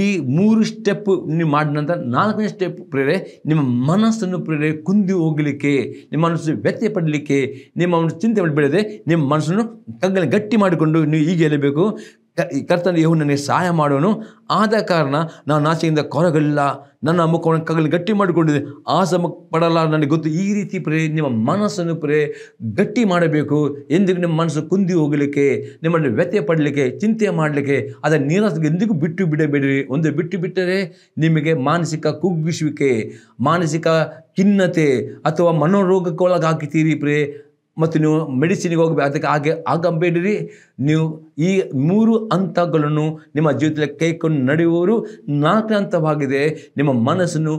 [SPEAKER 1] ಈ ಮೂರು ಸ್ಟೆಪ್ ನೀವು ಮಾಡಿದ ನಂತರ ನಾಲ್ಕನೇ ಸ್ಟೆಪ್ ಪ್ರೇರೆ ನಿಮ್ಮ ಮನಸ್ಸನ್ನು ಪ್ರೇರೆ ಕುಂದಿ ಹೋಗಲಿಕ್ಕೆ ನಿಮ್ಮ ಮನಸ್ಸು ವ್ಯತ್ಯೆ ಪಡಲಿಕ್ಕೆ ನಿಮ್ಮ ಮನಸ್ಸು ಚಿಂತೆ ಮಾಡಿಬಿಡದೆ ನಿಮ್ಮ ಮನಸ್ಸನ್ನು ಕಗ್ಗಲ್ಲಿ ಗಟ್ಟಿ ಮಾಡಿಕೊಂಡು ನೀವು ಈಗ ಹೇಳಬೇಕು ಕರ್ತನ ಯಹು ನನಗೆ ಸಹಾಯ ಮಾಡೋನು ಆದ ಕಾರಣ ನಾನು ಆಸೆಯಿಂದ ಕೊರಗಲಿಲ್ಲ ನನ್ನ ಮುಖವನ್ನು ಕಗಲು ಗಟ್ಟಿ ಮಾಡಿಕೊಂಡಿದೆ ಆ ಪಡಲ್ಲ ನನಗೆ ಗೊತ್ತು ಈ ರೀತಿ ಪ್ರೇ ನಿಮ್ಮ ಮನಸ್ಸನ್ನು ಪ್ರೇ ಗಟ್ಟಿ ಮಾಡಬೇಕು ಎಂದಿಗೂ ನಿಮ್ಮ ಮನಸ್ಸು ಕುಂದಿ ಹೋಗಲಿಕ್ಕೆ ನಿಮ್ಮನ್ನು ವ್ಯಥೆ ಪಡಲಿಕ್ಕೆ ಚಿಂತೆ ಮಾಡಲಿಕ್ಕೆ ಅದರ ನೀರಸಕ್ಕೆ ಎಂದಿಗೂ ಬಿಟ್ಟು ಬಿಡಬೇಡಿರಿ ಒಂದು ಬಿಟ್ಟು ಬಿಟ್ಟರೆ ನಿಮಗೆ ಮಾನಸಿಕ ಕುಗ್ಗಿಸುವಿಕೆ ಮಾನಸಿಕ ಖಿನ್ನತೆ ಅಥವಾ ಮನೋರೋಗಕ್ಕೊಳಗಾಕಿತೀರಿ ಪ್ರೇ ಮತ್ತು ನೀವು ಮೆಡಿಸಿನಿಗೆ ಹೋಗಬೇಕು ಅದಕ್ಕೆ ಹಾಗೆ ಆಗಬೇಡಿರಿ ನೀವು ಈ ಮೂರು ಹಂತಗಳನ್ನು ನಿಮ್ಮ ಜೀವಿತದಲ್ಲಿ ಕೈಕೊಂಡು ನಡೆಯುವವರು ನಾಲ್ಕನೇ ಹಂತವಾಗಿದೆ ನಿಮ್ಮ ಮನಸ್ಸನ್ನು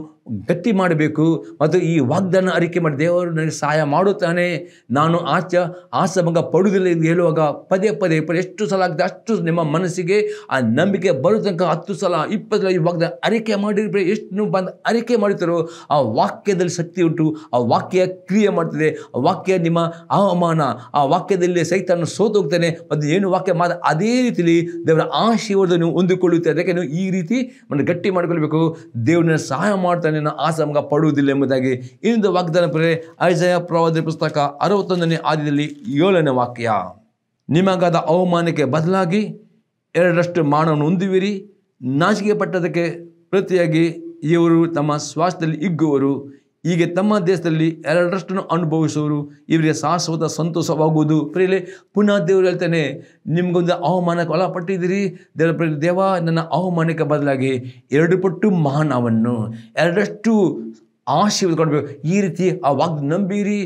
[SPEAKER 1] ಗಟ್ಟಿ ಮಾಡಬೇಕು ಮತ್ತು ಈ ವಾಗ್ದಾನ ಅರಿಕೆ ಮಾಡಿ ದೇವರು ನನಗೆ ಸಹಾಯ ಮಾಡುತ್ತಾನೆ ನಾನು ಆಚೆ ಆಸಭಂಗ ಪಡುವುದಿಲ್ಲ ಎಂದು ಹೇಳುವಾಗ ಪದೇ ಪದೇ ಪದೇ ಎಷ್ಟು ಸಲ ಆಗಿದೆ ಅಷ್ಟು ನಿಮ್ಮ ಮನಸ್ಸಿಗೆ ಆ ನಂಬಿಕೆ ಬರುವ ತನಕ ಹತ್ತು ಸಲ ಇಪ್ಪತ್ತು ಸಲ ಈ ವಾಗ್ದಾನ ಅರಿಕೆ ಮಾಡಿದ್ರೆ ಎಷ್ಟು ಬಂದು ಅರಿಕೆ ಮಾಡುತ್ತಾರೋ ಆ ವಾಕ್ಯದಲ್ಲಿ ಶಕ್ತಿ ಉಂಟು ಆ ವಾಕ್ಯ ಕ್ರಿಯೆ ಮಾಡ್ತದೆ ಆ ವಾಕ್ಯ ನಿಮ್ಮ ಅವಮಾನ ಆ ವಾಕ್ಯದಲ್ಲಿ ಸಹಿತ ಸೋತು ಮತ್ತು ಏನು ವಾಕ್ಯ ಮಾತ್ರ ಅದೇ ರೀತಿಯಲ್ಲಿ ದೇವರ ಆಶೀರ್ವಾದ ನೀವು ಹೊಂದಿಕೊಳ್ಳುತ್ತೆ ಅದಕ್ಕೆ ನೀವು ಈ ರೀತಿ ಮನ ಗಟ್ಟಿ ಮಾಡಿಕೊಳ್ಬೇಕು ದೇವ್ರನ್ನ ಸಹಾಯ ಮಾಡ್ತಾನೆ ನಾನು ಆಸಂಗ ಪಡುವುದಿಲ್ಲ ಎಂಬುದಾಗಿ ಇಂದು ವಾಗ್ದಾನ ಪ್ರೇ ಐಜಯ ಪ್ರವಾದ ಪುಸ್ತಕ ಅರವತ್ತೊಂದನೇ ಆದಿಯಲ್ಲಿ ಏಳನೇ ವಾಕ್ಯ ನಿಮಗಾದ ಅವಮಾನಕ್ಕೆ ಬದಲಾಗಿ ಎರಡರಷ್ಟು ಮಾನವನ್ನು ಹೊಂದುವಿರಿ ನಾಚಿಕೆ ಪಟ್ಟದಕ್ಕೆ ಪ್ರತಿಯಾಗಿ ಇವರು ತಮ್ಮ ಸ್ವಾಸ್ಥ್ಯದಲ್ಲಿ ಇಗ್ಗುವರು ಹೀಗೆ ತಮ್ಮ ದೇಶದಲ್ಲಿ ಎರಡರಷ್ಟನ್ನು ಅನುಭವಿಸುವರು ಇವರಿಗೆ ಶಾಶ್ವತ ಸಂತೋಷವಾಗುವುದು ಪ್ರಿಯಲೆ ಪುನಃ ದೇವರು ಹೇಳ್ತಾನೆ ನಿಮಗೊಂದು ಅವಮಾನಕ್ಕೆ ಒಳಪಟ್ಟಿದ್ದೀರಿ ದೇವರ ದೇವ ನನ್ನ ಅವಮಾನಕ್ಕೆ ಬದಲಾಗಿ ಎರಡು ಪಟ್ಟು ಮಹಾನವನ್ನು ಎರಡಷ್ಟು ಆಶೀರ್ವಾದ ಕೊಡಬೇಕು ಈ ರೀತಿ ಆ ವಾಗ್ ನಂಬಿರಿ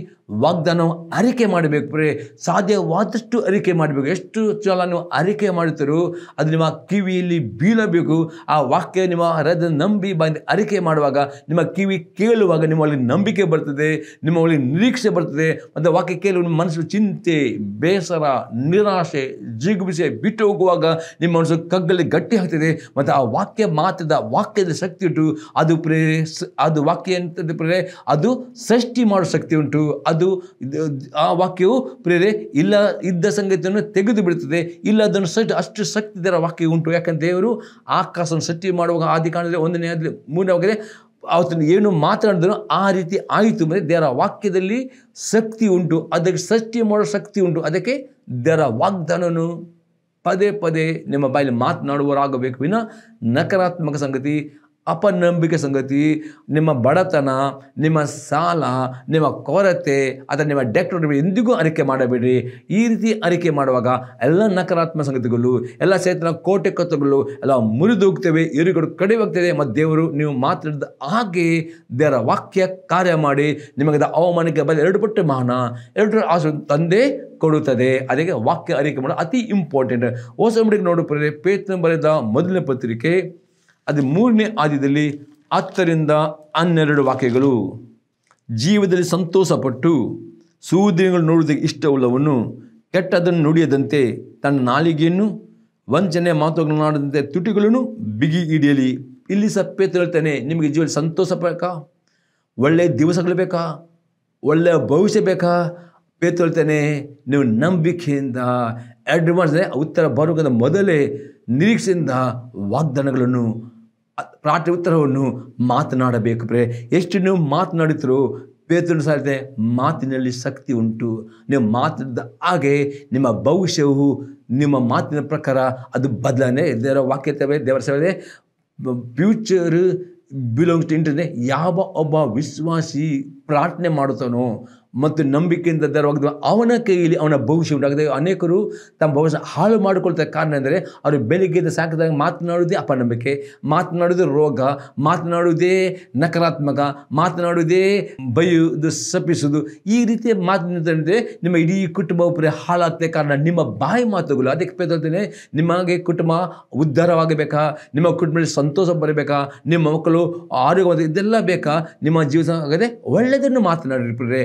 [SPEAKER 1] ವಾಗ್ದಾನ ಅರಿಕೆ ಮಾಡಬೇಕು ಪ್ರೇ ಸಾಧ್ಯವಾದಷ್ಟು ಅರಿಕೆ ಮಾಡಬೇಕು ಎಷ್ಟು ಸಲ ನೀವು ಅರಿಕೆ ಮಾಡುತ್ತೀರೋ ಅದು ನಿಮ್ಮ ಕಿವಿಯಲ್ಲಿ ಬೀಳಬೇಕು ಆ ವಾಕ್ಯ ನಿಮ್ಮ ಹೃದಯ ನಂಬಿ ಬಂದು ಅರಿಕೆ ಮಾಡುವಾಗ ನಿಮ್ಮ ಕಿವಿ ಕೇಳುವಾಗ ನಿಮ್ಮಲ್ಲಿ ನಂಬಿಕೆ ಬರ್ತದೆ ನಿಮ್ಮ ಒಳ್ಳೆ ನಿರೀಕ್ಷೆ ಬರ್ತದೆ ಮತ್ತು ವಾಕ್ಯ ಕೇಳುವ ನಿಮ್ಮ ಮನಸ್ಸು ಚಿಂತೆ ಬೇಸರ ನಿರಾಶೆ ಜಿಗುಬಿಸೆ ಬಿಟ್ಟು ಹೋಗುವಾಗ ನಿಮ್ಮ ಮನಸ್ಸು ಕಗ್ಗಲ್ಲಿ ಗಟ್ಟಿ ಹಾಕ್ತದೆ ಮತ್ತು ಆ ವಾಕ್ಯ ಮಾತ್ರದ ವಾಕ್ಯದ ಶಕ್ತಿ ಉಂಟು ಅದು ಪ್ರೇ ಅದು ವಾಕ್ಯ ಅಂತಂದರೆ ಪ್ರೇ ಅದು ಸೃಷ್ಟಿ ಮಾಡೋ ಶಕ್ತಿ ಉಂಟು ಅದು ಅದು ಆ ವಾಕ್ಯವು ಪ್ರೇರೆ ಇಲ್ಲ ಇದ್ದ ಸಂಗತಿಯನ್ನು ತೆಗೆದು ಬಿಡುತ್ತದೆ ಇಲ್ಲ ಅದನ್ನು ಸಟ್ ಅಷ್ಟು ಶಕ್ತಿ ಇದರ ವಾಕ್ಯ ಉಂಟು ಯಾಕಂದ್ರೆ ದೇವರು ಆಕಾಶವನ್ನು ಸೃಷ್ಟಿ ಮಾಡುವಾಗ ಆದಿ ಕಾಣದಲ್ಲಿ ಒಂದನೇ ಆದರೆ ಮೂರನೇ ಆಗಿದೆ ಅವತ್ತನ್ನು ಏನು ಮಾತನಾಡಿದ್ರು ಆ ರೀತಿ ಆಯಿತು ಅಂದರೆ ದೇವರ ವಾಕ್ಯದಲ್ಲಿ ಶಕ್ತಿ ಉಂಟು ಅದಕ್ಕೆ ಸೃಷ್ಟಿ ಮಾಡೋ ಶಕ್ತಿ ಉಂಟು ಅದಕ್ಕೆ ದೇವರ ವಾಗ್ದಾನನು ಪದೇ ಪದೇ ನಿಮ್ಮ ಬಾಯಲ್ಲಿ ಮಾತನಾಡುವರಾಗಬೇಕು ವಿನ ನಕಾರಾತ್ಮಕ ಸಂಗತಿ ಅಪನಂಬಿಕೆ ಸಂಗತಿ ನಿಮ್ಮ ಬಡತನ ನಿಮ್ಮ ಸಾಲ ನಿಮ್ಮ ಕೊರತೆ ಅಥವಾ ನಿಮ್ಮ ಡೆಕ್ಟರ್ ಎಂದಿಗೂ ಅರಿಕೆ ಮಾಡಬೇಡಿ ಈ ರೀತಿ ಅರಿಕೆ ಮಾಡುವಾಗ ಎಲ್ಲ ನಕಾರಾತ್ಮಕ ಸಂಗತಿಗಳು ಎಲ್ಲ ಸೇತನ ಕೋಟೆ ಕತ್ತುಗಳು ಎಲ್ಲ ಮುರಿದು ಹೋಗ್ತೇವೆ ಇರುಗಳು ಕಡಿಮೆ ಹೋಗ್ತೇವೆ ಮತ್ತು ದೇವರು ನೀವು ಮಾತಾಡಿದ ಹಾಗೆ ದೇವರ ವಾಕ್ಯ ಕಾರ್ಯ ಮಾಡಿ ನಿಮಗೆ ಅವಮಾನಕ್ಕೆ ಬಲ ಎರಡು ಪಟ್ಟು ಮಾನ ಎರಡು ಆಸ ತಂದೆ ಕೊಡುತ್ತದೆ ಅದಕ್ಕೆ ವಾಕ್ಯ ಅರಿಕೆ ಮಾಡೋದು ಅತಿ ಇಂಪಾರ್ಟೆಂಟ್ ಹೊಸ ಅಂಬಡಿಗೆ ನೋಡು ಪೇತ್ನ ಬರೆದ ಮೊದಲನೇ ಪತ್ರಿಕೆ ಅದು ಮೂರನೇ ಆದ್ಯದಲ್ಲಿ ಹತ್ತರಿಂದ ಹನ್ನೆರಡು ವಾಕ್ಯಗಳು ಜೀವದಲ್ಲಿ ಸಂತೋಷಪಟ್ಟು ಸೂದಿನಗಳು ನೋಡುವುದಕ್ಕೆ ಇಷ್ಟವುಲ್ಲವನ್ನು ಕೆಟ್ಟದನ್ನು ನುಡಿಯದಂತೆ ತನ್ನ ನಾಲಿಗೆಯನ್ನು ವಂಚನೆ ಮಾತುಗಳನ್ನಾಡದಂತೆ ತುಟಿಗಳನ್ನು ಬಿಗಿ ಹಿಡಿಯಲಿ ಇಲ್ಲಿ ಸಹ ಪೇತ್ರ ನಿಮಗೆ ಜೀವನ ಸಂತೋಷ ಬೇಕಾ ಒಳ್ಳೆಯ ದಿವಸಗಳು ಬೇಕಾ ಒಳ್ಳೆಯ ಭವಿಷ್ಯ ಬೇಕಾ ಪೇ ನೀವು ನಂಬಿಕೆಯಿಂದ ಅಡ್ವಾನ್ಸ್ ಉತ್ತರ ಬರೋಕ್ಕಿಂತ ಮೊದಲೇ ನಿರೀಕ್ಷೆಯಿಂದ ವಾಗ್ದಾನಗಳನ್ನು ಪ್ರಾರ್ಥನೆ ಉತ್ತರವನ್ನು ಮಾತನಾಡಬೇಕು ಪ್ರೇ ಎಷ್ಟು ನೀವು ಮಾತನಾಡಿದ್ರು ಪೇತನು ಸಾರಿದೆ ಮಾತಿನಲ್ಲಿ ಶಕ್ತಿ ಉಂಟು ನೀವು ಮಾತನಾಡಿದ ಹಾಗೆ ನಿಮ್ಮ ಭವಿಷ್ಯವು ನಿಮ್ಮ ಮಾತಿನ ಪ್ರಕಾರ ಅದು ಬದಲಾವಣೆ ದೇವರ ವಾಕ್ಯತೆ ದೇವರ ಸೇವೆ ಫ್ಯೂಚರ್ ಬಿಲೋಂಗ್ಸ್ ಟು ಇಂಟರ್ನೆ ಯಾವ ಒಬ್ಬ ವಿಶ್ವಾಸಿ ಪ್ರಾರ್ಥನೆ ಮಾಡುತ್ತಾನೋ ಮತ್ತು ನಂಬಿಕೆಯಿಂದ ದರವಾಗದ ಅವನ ಕೈಯಲ್ಲಿ ಅವನ ಭವಿಷ್ಯ ಉಂಟಾಗಿದೆ ಅನೇಕರು ತಮ್ಮ ಭವಿಷ್ಯ ಹಾಳು ಮಾಡಿಕೊಳ್ತಾ ಕಾರಣ ಅಂದರೆ ಅವರು ಬೆಳಿಗ್ಗೆಯಿಂದ ಸಾಕಿದಾಗ ಮಾತನಾಡುವುದೇ ಅಪನಂಬಿಕೆ ಮಾತನಾಡುವುದು ರೋಗ ಮಾತನಾಡುವುದೇ ನಕಾರಾತ್ಮಕ ಮಾತನಾಡುವುದೇ ಬೈಯುವುದು ಸಪಿಸುವುದು ಈ ರೀತಿಯ ಮಾತಿನಿಂದ ನಿಮ್ಮ ಇಡೀ ಕುಟುಂಬ ಉಪರಿ ಹಾಳಾಗ್ತದೆ ಕಾರಣ ನಿಮ್ಮ ಬಾಯಿ ಮಾತುಗಳು ಅದಕ್ಕೆ ಪೇದೇ ನಿಮಗೆ ಕುಟುಂಬ ಉದ್ಧಾರವಾಗಬೇಕಾ ನಿಮ್ಮ ಕುಟುಂಬದಲ್ಲಿ ಸಂತೋಷ ಬರಬೇಕಾ ನಿಮ್ಮ ಮಕ್ಕಳು ಆರೋಗ್ಯವಾದ ಇದೆಲ್ಲ ಬೇಕಾ ನಿಮ್ಮ ಜೀವನ ಆಗದೆ ಒಳ್ಳೆ ಒಳ್ಳೆಯದನ್ನು ಮಾತನಾಡಿರಿ ಪ್ರೇ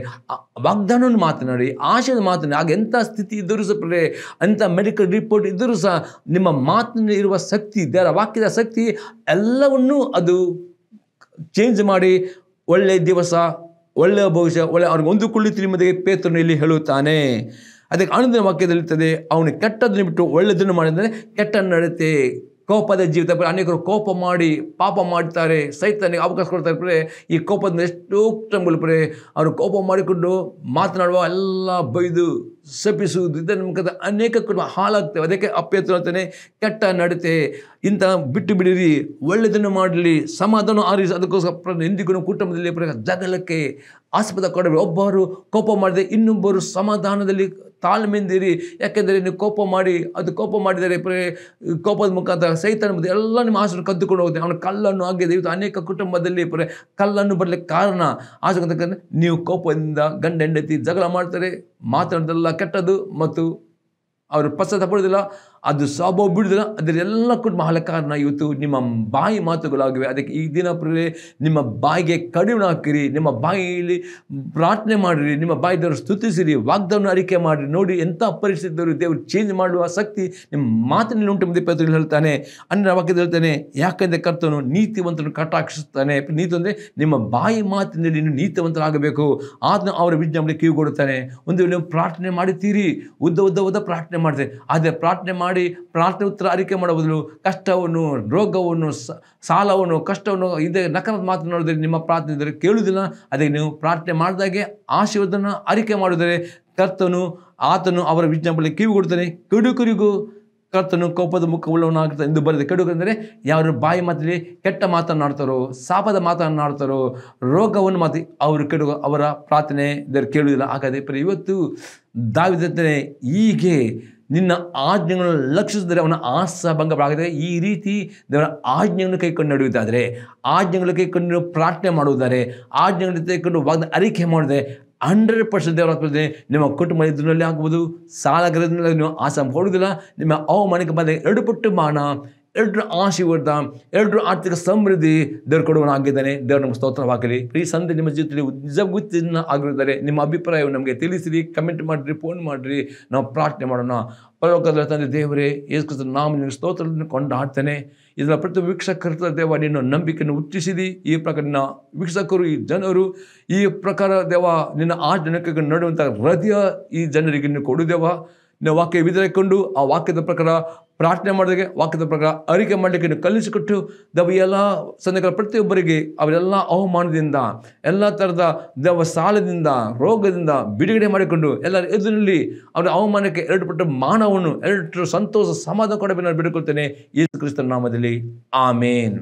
[SPEAKER 1] ವಾಗ್ದಾನವನ್ನು ಮಾತನಾಡಿ ಆಶೆಯನ್ನು ಮಾತನಾಡಿ ಆಗ ಎಂಥ ಸ್ಥಿತಿ ಇದ್ದರೂ ಸಹ ಪ್ರೇ ಅಂಥ ಮೆಡಿಕಲ್ ರಿಪೋರ್ಟ್ ಇದ್ದರೂ ಸಹ ನಿಮ್ಮ ಮಾತಿನಲ್ಲಿ ಇರುವ ಶಕ್ತಿ ಇದರ ವಾಕ್ಯದ ಶಕ್ತಿ ಎಲ್ಲವನ್ನೂ ಅದು ಚೇಂಜ್ ಮಾಡಿ ಒಳ್ಳೆಯ ದಿವಸ ಒಳ್ಳೆಯ ಭವಿಷ್ಯ ಒಳ್ಳೆ ಅವ್ರಿಗೆ ಕುಳ್ಳಿ ಮಧ್ಯೆ ಪೇತ್ರನು ಇಲ್ಲಿ ಹೇಳುತ್ತಾನೆ ಅದಕ್ಕೆ ಆನಂದಿನ ವಾಕ್ಯದಲ್ಲಿರ್ತದೆ ಅವನು ಕೆಟ್ಟದನ್ನು ಬಿಟ್ಟು ಒಳ್ಳೆಯದನ್ನು ಮಾಡಿದರೆ ಕೆಟ್ಟ ನಡತೆ ಕೋಪದ ಜೀವಿತ ಅನೇಕರು ಕೋಪ ಮಾಡಿ ಪಾಪ ಮಾಡ್ತಾರೆ ಸೈತನಿಗೆ ಅವಕಾಶ ಕೊಡ್ತಾರೆ ಈ ಕೋಪದಿಂದ ಎಷ್ಟು ಪ್ರೇ ಅವರು ಕೋಪ ಮಾಡಿಕೊಂಡು ಮಾತನಾಡುವ ಎಲ್ಲ ಬೈದು ಸಪಿಸುವುದು ಇದನ್ನು ಮುಖದ ಅನೇಕ ಕುಟುಂಬ ಹಾಳಾಗ್ತವೆ ಅದಕ್ಕೆ ಅಪ್ಯತ್ರ ಹೇಳ್ತಾನೆ ಕೆಟ್ಟ ನಡತೆ ಇಂಥ ಬಿಟ್ಟು ಬಿಡಿರಿ ಒಳ್ಳೆಯದನ್ನು ಮಾಡಲಿ ಸಮಾಧಾನ ಆರಿಸಿ ಅದಕ್ಕೋಸ್ಕರ ಹಿಂದಿಗೂ ಕುಟುಂಬದಲ್ಲಿ ಜಗಳಕ್ಕೆ ಆಸ್ಪದ ಕೊಡಬೇಕು ಒಬ್ಬರು ಕೋಪ ಮಾಡಿದೆ ಇನ್ನೊಬ್ಬರು ಸಮಾಧಾನದಲ್ಲಿ ತಾಳ್ಮೆಂದಿರಿ ಯಾಕೆಂದರೆ ನೀವು ಕೋಪ ಮಾಡಿ ಅದು ಕೋಪ ಮಾಡಿದರೆ ಪ್ರೇ ಕೋಪದ ಮುಖಾಂತರ ಸೈತಾನ ಮುಂದೆ ಎಲ್ಲ ನಿಮ್ಮ ಆಸೆ ಕದ್ದುಕೊಂಡು ಹೋಗುತ್ತೆ ಅವನ ಕಲ್ಲನ್ನು ಆಗಿದೆ ಇವತ್ತು ಅನೇಕ ಕುಟುಂಬದಲ್ಲಿ ಪ್ರೇ ಕಲ್ಲನ್ನು ಬರಲಿಕ್ಕೆ ಕಾರಣ ಆಸೆ ನೀವು ಕೋಪದಿಂದ ಗಂಡ ಹೆಂಡತಿ ಜಗಳ ಮಾಡ್ತಾರೆ ಮಾತಾಡೋದೆಲ್ಲ ಕೆಟ್ಟದ್ದು ಮತ್ತು ಅವರು ಪಶ್ಚಾತ್ತಾಪ ಪಡೋದಿಲ್ಲ ಅದು ಬಿಡುದಿಲ್ಲ ಅದರೆಲ್ಲ ಕೂಡ ಮಹಲ ಕಾರಣ ಇವತ್ತು ನಿಮ್ಮ ಬಾಯಿ ಮಾತುಗಳಾಗಿವೆ ಅದಕ್ಕೆ ಈ ದಿನ ಪ್ರೇ ನಿಮ್ಮ ಬಾಯಿಗೆ ಕಡಿಮೆ ಹಾಕಿರಿ ನಿಮ್ಮ ಬಾಯಿಯಲ್ಲಿ ಪ್ರಾರ್ಥನೆ ಮಾಡಿರಿ ನಿಮ್ಮ ಬಾಯಿದವರು ಸ್ತುತಿಸಿರಿ ವಾಗ್ದವನ್ನು ಅರಿಕೆ ಮಾಡಿರಿ ನೋಡಿ ಎಂಥ ಪರಿಸ್ಥಿತಿಯವರು ದೇವರು ಚೇಂಜ್ ಮಾಡುವ ಶಕ್ತಿ ನಿಮ್ಮ ಮಾತಿನಲ್ಲಿ ಉಂಟು ಮುಂದೆ ಪೇತ್ರ ಹೇಳ್ತಾನೆ ಅನ್ನ ವಾಕ್ಯದಲ್ಲಿ ಹೇಳ್ತಾನೆ ಯಾಕೆಂದರೆ ಕರ್ತನು ನೀತಿವಂತನು ಕಟಾಕ್ಷಿಸ್ತಾನೆ ನೀತು ಅಂದರೆ ನಿಮ್ಮ ಬಾಯಿ ಮಾತಿನಲ್ಲಿ ನೀನು ನೀತಿವಂತರಾಗಬೇಕು ಆತನ ಅವರ ವಿಜ್ಞಾಪನೆ ಕಿವಿಗೊಡುತ್ತಾನೆ ಒಂದು ನೀವು ಪ್ರಾರ್ಥನೆ ಮಾಡುತ್ತೀರಿ ಉದ್ದ ಉದ್ದ ಉದ್ದ ಪ್ರಾರ್ಥನೆ ಮಾಡ್ತೀರಿ ಆದರೆ ಪ್ರಾರ್ಥನೆ ಮಾಡಿ ಮಾಡಿ ಪ್ರಾರ್ಥನೆ ಉತ್ತರ ಅರಿಕೆ ಮಾಡೋ ಬದಲು ಕಷ್ಟವನ್ನು ರೋಗವನ್ನು ಸಾಲವನ್ನು ಕಷ್ಟವನ್ನು ಇದೇ ನಕಾರಾತ್ಮಕ ಮಾತು ನೋಡಿದರೆ ನಿಮ್ಮ ಪ್ರಾರ್ಥನೆ ಇದ್ದರೆ ಕೇಳುವುದಿಲ್ಲ ಅದೇ ನೀವು ಪ್ರಾರ್ಥನೆ ಮಾಡಿದಾಗೆ ಆಶೀರ್ವಾದನ ಅರಿಕೆ ಮಾಡಿದರೆ ಕರ್ತನು ಆತನು ಅವರ ವಿಜ್ಞಾಪನೆ ಕಿವಿ ಕೊಡ್ತಾನೆ ಕೆಡುಕರಿಗೂ ಕರ್ತನು ಕೋಪದ ಮುಖ ಮುಖವುಳ್ಳವನಾಗ್ತಾನೆ ಎಂದು ಬರೆದ ಕೆಡುಕಂದರೆ ಯಾರು ಬಾಯಿ ಮಾತಲ್ಲಿ ಕೆಟ್ಟ ಮಾತನ್ನಾಡ್ತಾರೋ ಶಾಪದ ಮಾತನ್ನಾಡ್ತಾರೋ ರೋಗವನ್ನು ಮಾತಿ ಅವರು ಕೆಡುಗ ಅವರ ಪ್ರಾರ್ಥನೆ ಕೇಳುವುದಿಲ್ಲ ಹಾಗಾದರೆ ಇವತ್ತು ದಾವಿದತ್ತನೆ ಹೀಗೆ ನಿನ್ನ ಆಜ್ಞೆಗಳನ್ನು ಲಕ್ಷಿಸಿದರೆ ಅವನ ಆಸಭಂಗವಾಗದೆ ಈ ರೀತಿ ದೇವರ ಆಜ್ಞೆಗಳನ್ನು ಕೈಕೊಂಡು ನಡೆಯುವುದಾದರೆ ಆಜ್ಞೆಗಳು ಕೈಕೊಂಡು ಪ್ರಾರ್ಥನೆ ಮಾಡುವುದಾದರೆ ಆಜ್ಞೆಗಳ ಕೈಕೊಂಡು ವಾಗ್ದ ಅರಿಕೆ ಮಾಡಿದರೆ ಹಂಡ್ರೆಡ್ ಪರ್ಸೆಂಟ್ ದೇವರಾಗ್ತದೆ ನಿಮ್ಮ ಕುಟುಂಬ ಇದರಲ್ಲಿ ಆಗ್ಬೋದು ಸಾಲಗಾರದಲ್ಲಿ ನೀವು ಆಸಂ ಕೊಡುವುದಿಲ್ಲ ನಿಮ್ಮ ಅವಮಾನಕ್ಕೆ ಬಂದ ಎರಡು ಪಟ್ಟು ಮಾನ ಎಲ್ಲರ ಆಶೀರ್ವಾದ ಎಲ್ಲರ ಆರ್ಥಿಕ ಸಮೃದ್ಧಿ ದೇವ್ರ ಕೊಡುವನಾಗಿದ್ದಾನೆ ದೇವ್ರ ನಮ್ಮ ಸ್ತೋತ್ರವಾಗಲಿ ಈ ಸಂಧಿ ನಿಮ್ಮ ಜೊತೆ ಜಗುತ್ತಿನ ಆಗಿರುತ್ತಾರೆ ನಿಮ್ಮ ಅಭಿಪ್ರಾಯವನ್ನು ನಮಗೆ ತಿಳಿಸಿರಿ ಕಮೆಂಟ್ ಮಾಡಿರಿ ಫೋನ್ ಮಾಡಿರಿ ನಾವು ಪ್ರಾರ್ಥನೆ ಮಾಡೋಣ ಪರಲೋಕದ ತಂದೆ ದೇವರೇ ಯೇಸು ನಾವು ನಿನ್ನ ಸ್ತೋತ್ರವನ್ನು ಕೊಂಡಾಡ್ತೇನೆ ಇದರ ಪ್ರತಿ ವೀಕ್ಷಕರ ದೇವ ನಿನ್ನ ನಂಬಿಕೆಯನ್ನು ಹುಟ್ಟಿಸಿದಿ ಈ ಪ್ರಕಾರ ನಿನ್ನ ವೀಕ್ಷಕರು ಈ ಜನರು ಈ ಪ್ರಕಾರ ದೇವ ನಿನ್ನ ಆ ಜನಕ್ಕೆ ನಡುವಂಥ ಹೃದಯ ಈ ಜನರಿಗೆ ನೀನು ಕೊಡು ದೇವ ನಿನ್ನ ವಾಕ್ಯ ವಿತರಿಕೊಂಡು ಆ ವಾಕ್ಯದ ಪ್ರಕಾರ ಪ್ರಾರ್ಥನೆ ಮಾಡಿದಾಗೆ ವಾಕ್ಯದ ಪ್ರಕಾರ ಅರಿಕೆ ಮಾಡಲಿಕ್ಕೆ ಕಲಿಸಿಕೊಟ್ಟು ದವ ಎಲ್ಲ ಸಂದಿಗಳ ಪ್ರತಿಯೊಬ್ಬರಿಗೆ ಅವರೆಲ್ಲ ಅವಮಾನದಿಂದ ಎಲ್ಲ ಥರದ ದವ ಸಾಲದಿಂದ ರೋಗದಿಂದ ಬಿಡುಗಡೆ ಮಾಡಿಕೊಂಡು ಎಲ್ಲರ ಎದುರಲ್ಲಿ ಅವರ ಅವಮಾನಕ್ಕೆ ಎರಡು ಪಟ್ಟು ಮಾನವನ್ನು ಎರಡು ಸಂತೋಷ ಸಮಾಧಾನ ಕೊಡಬೇಕು ನಾನು ಬಿಡಿಕೊಳ್ತೇನೆ ಯೇಸು ಕ್ರಿಸ್ತನ ನಾಮದಲ್ಲಿ ಆಮೇನ್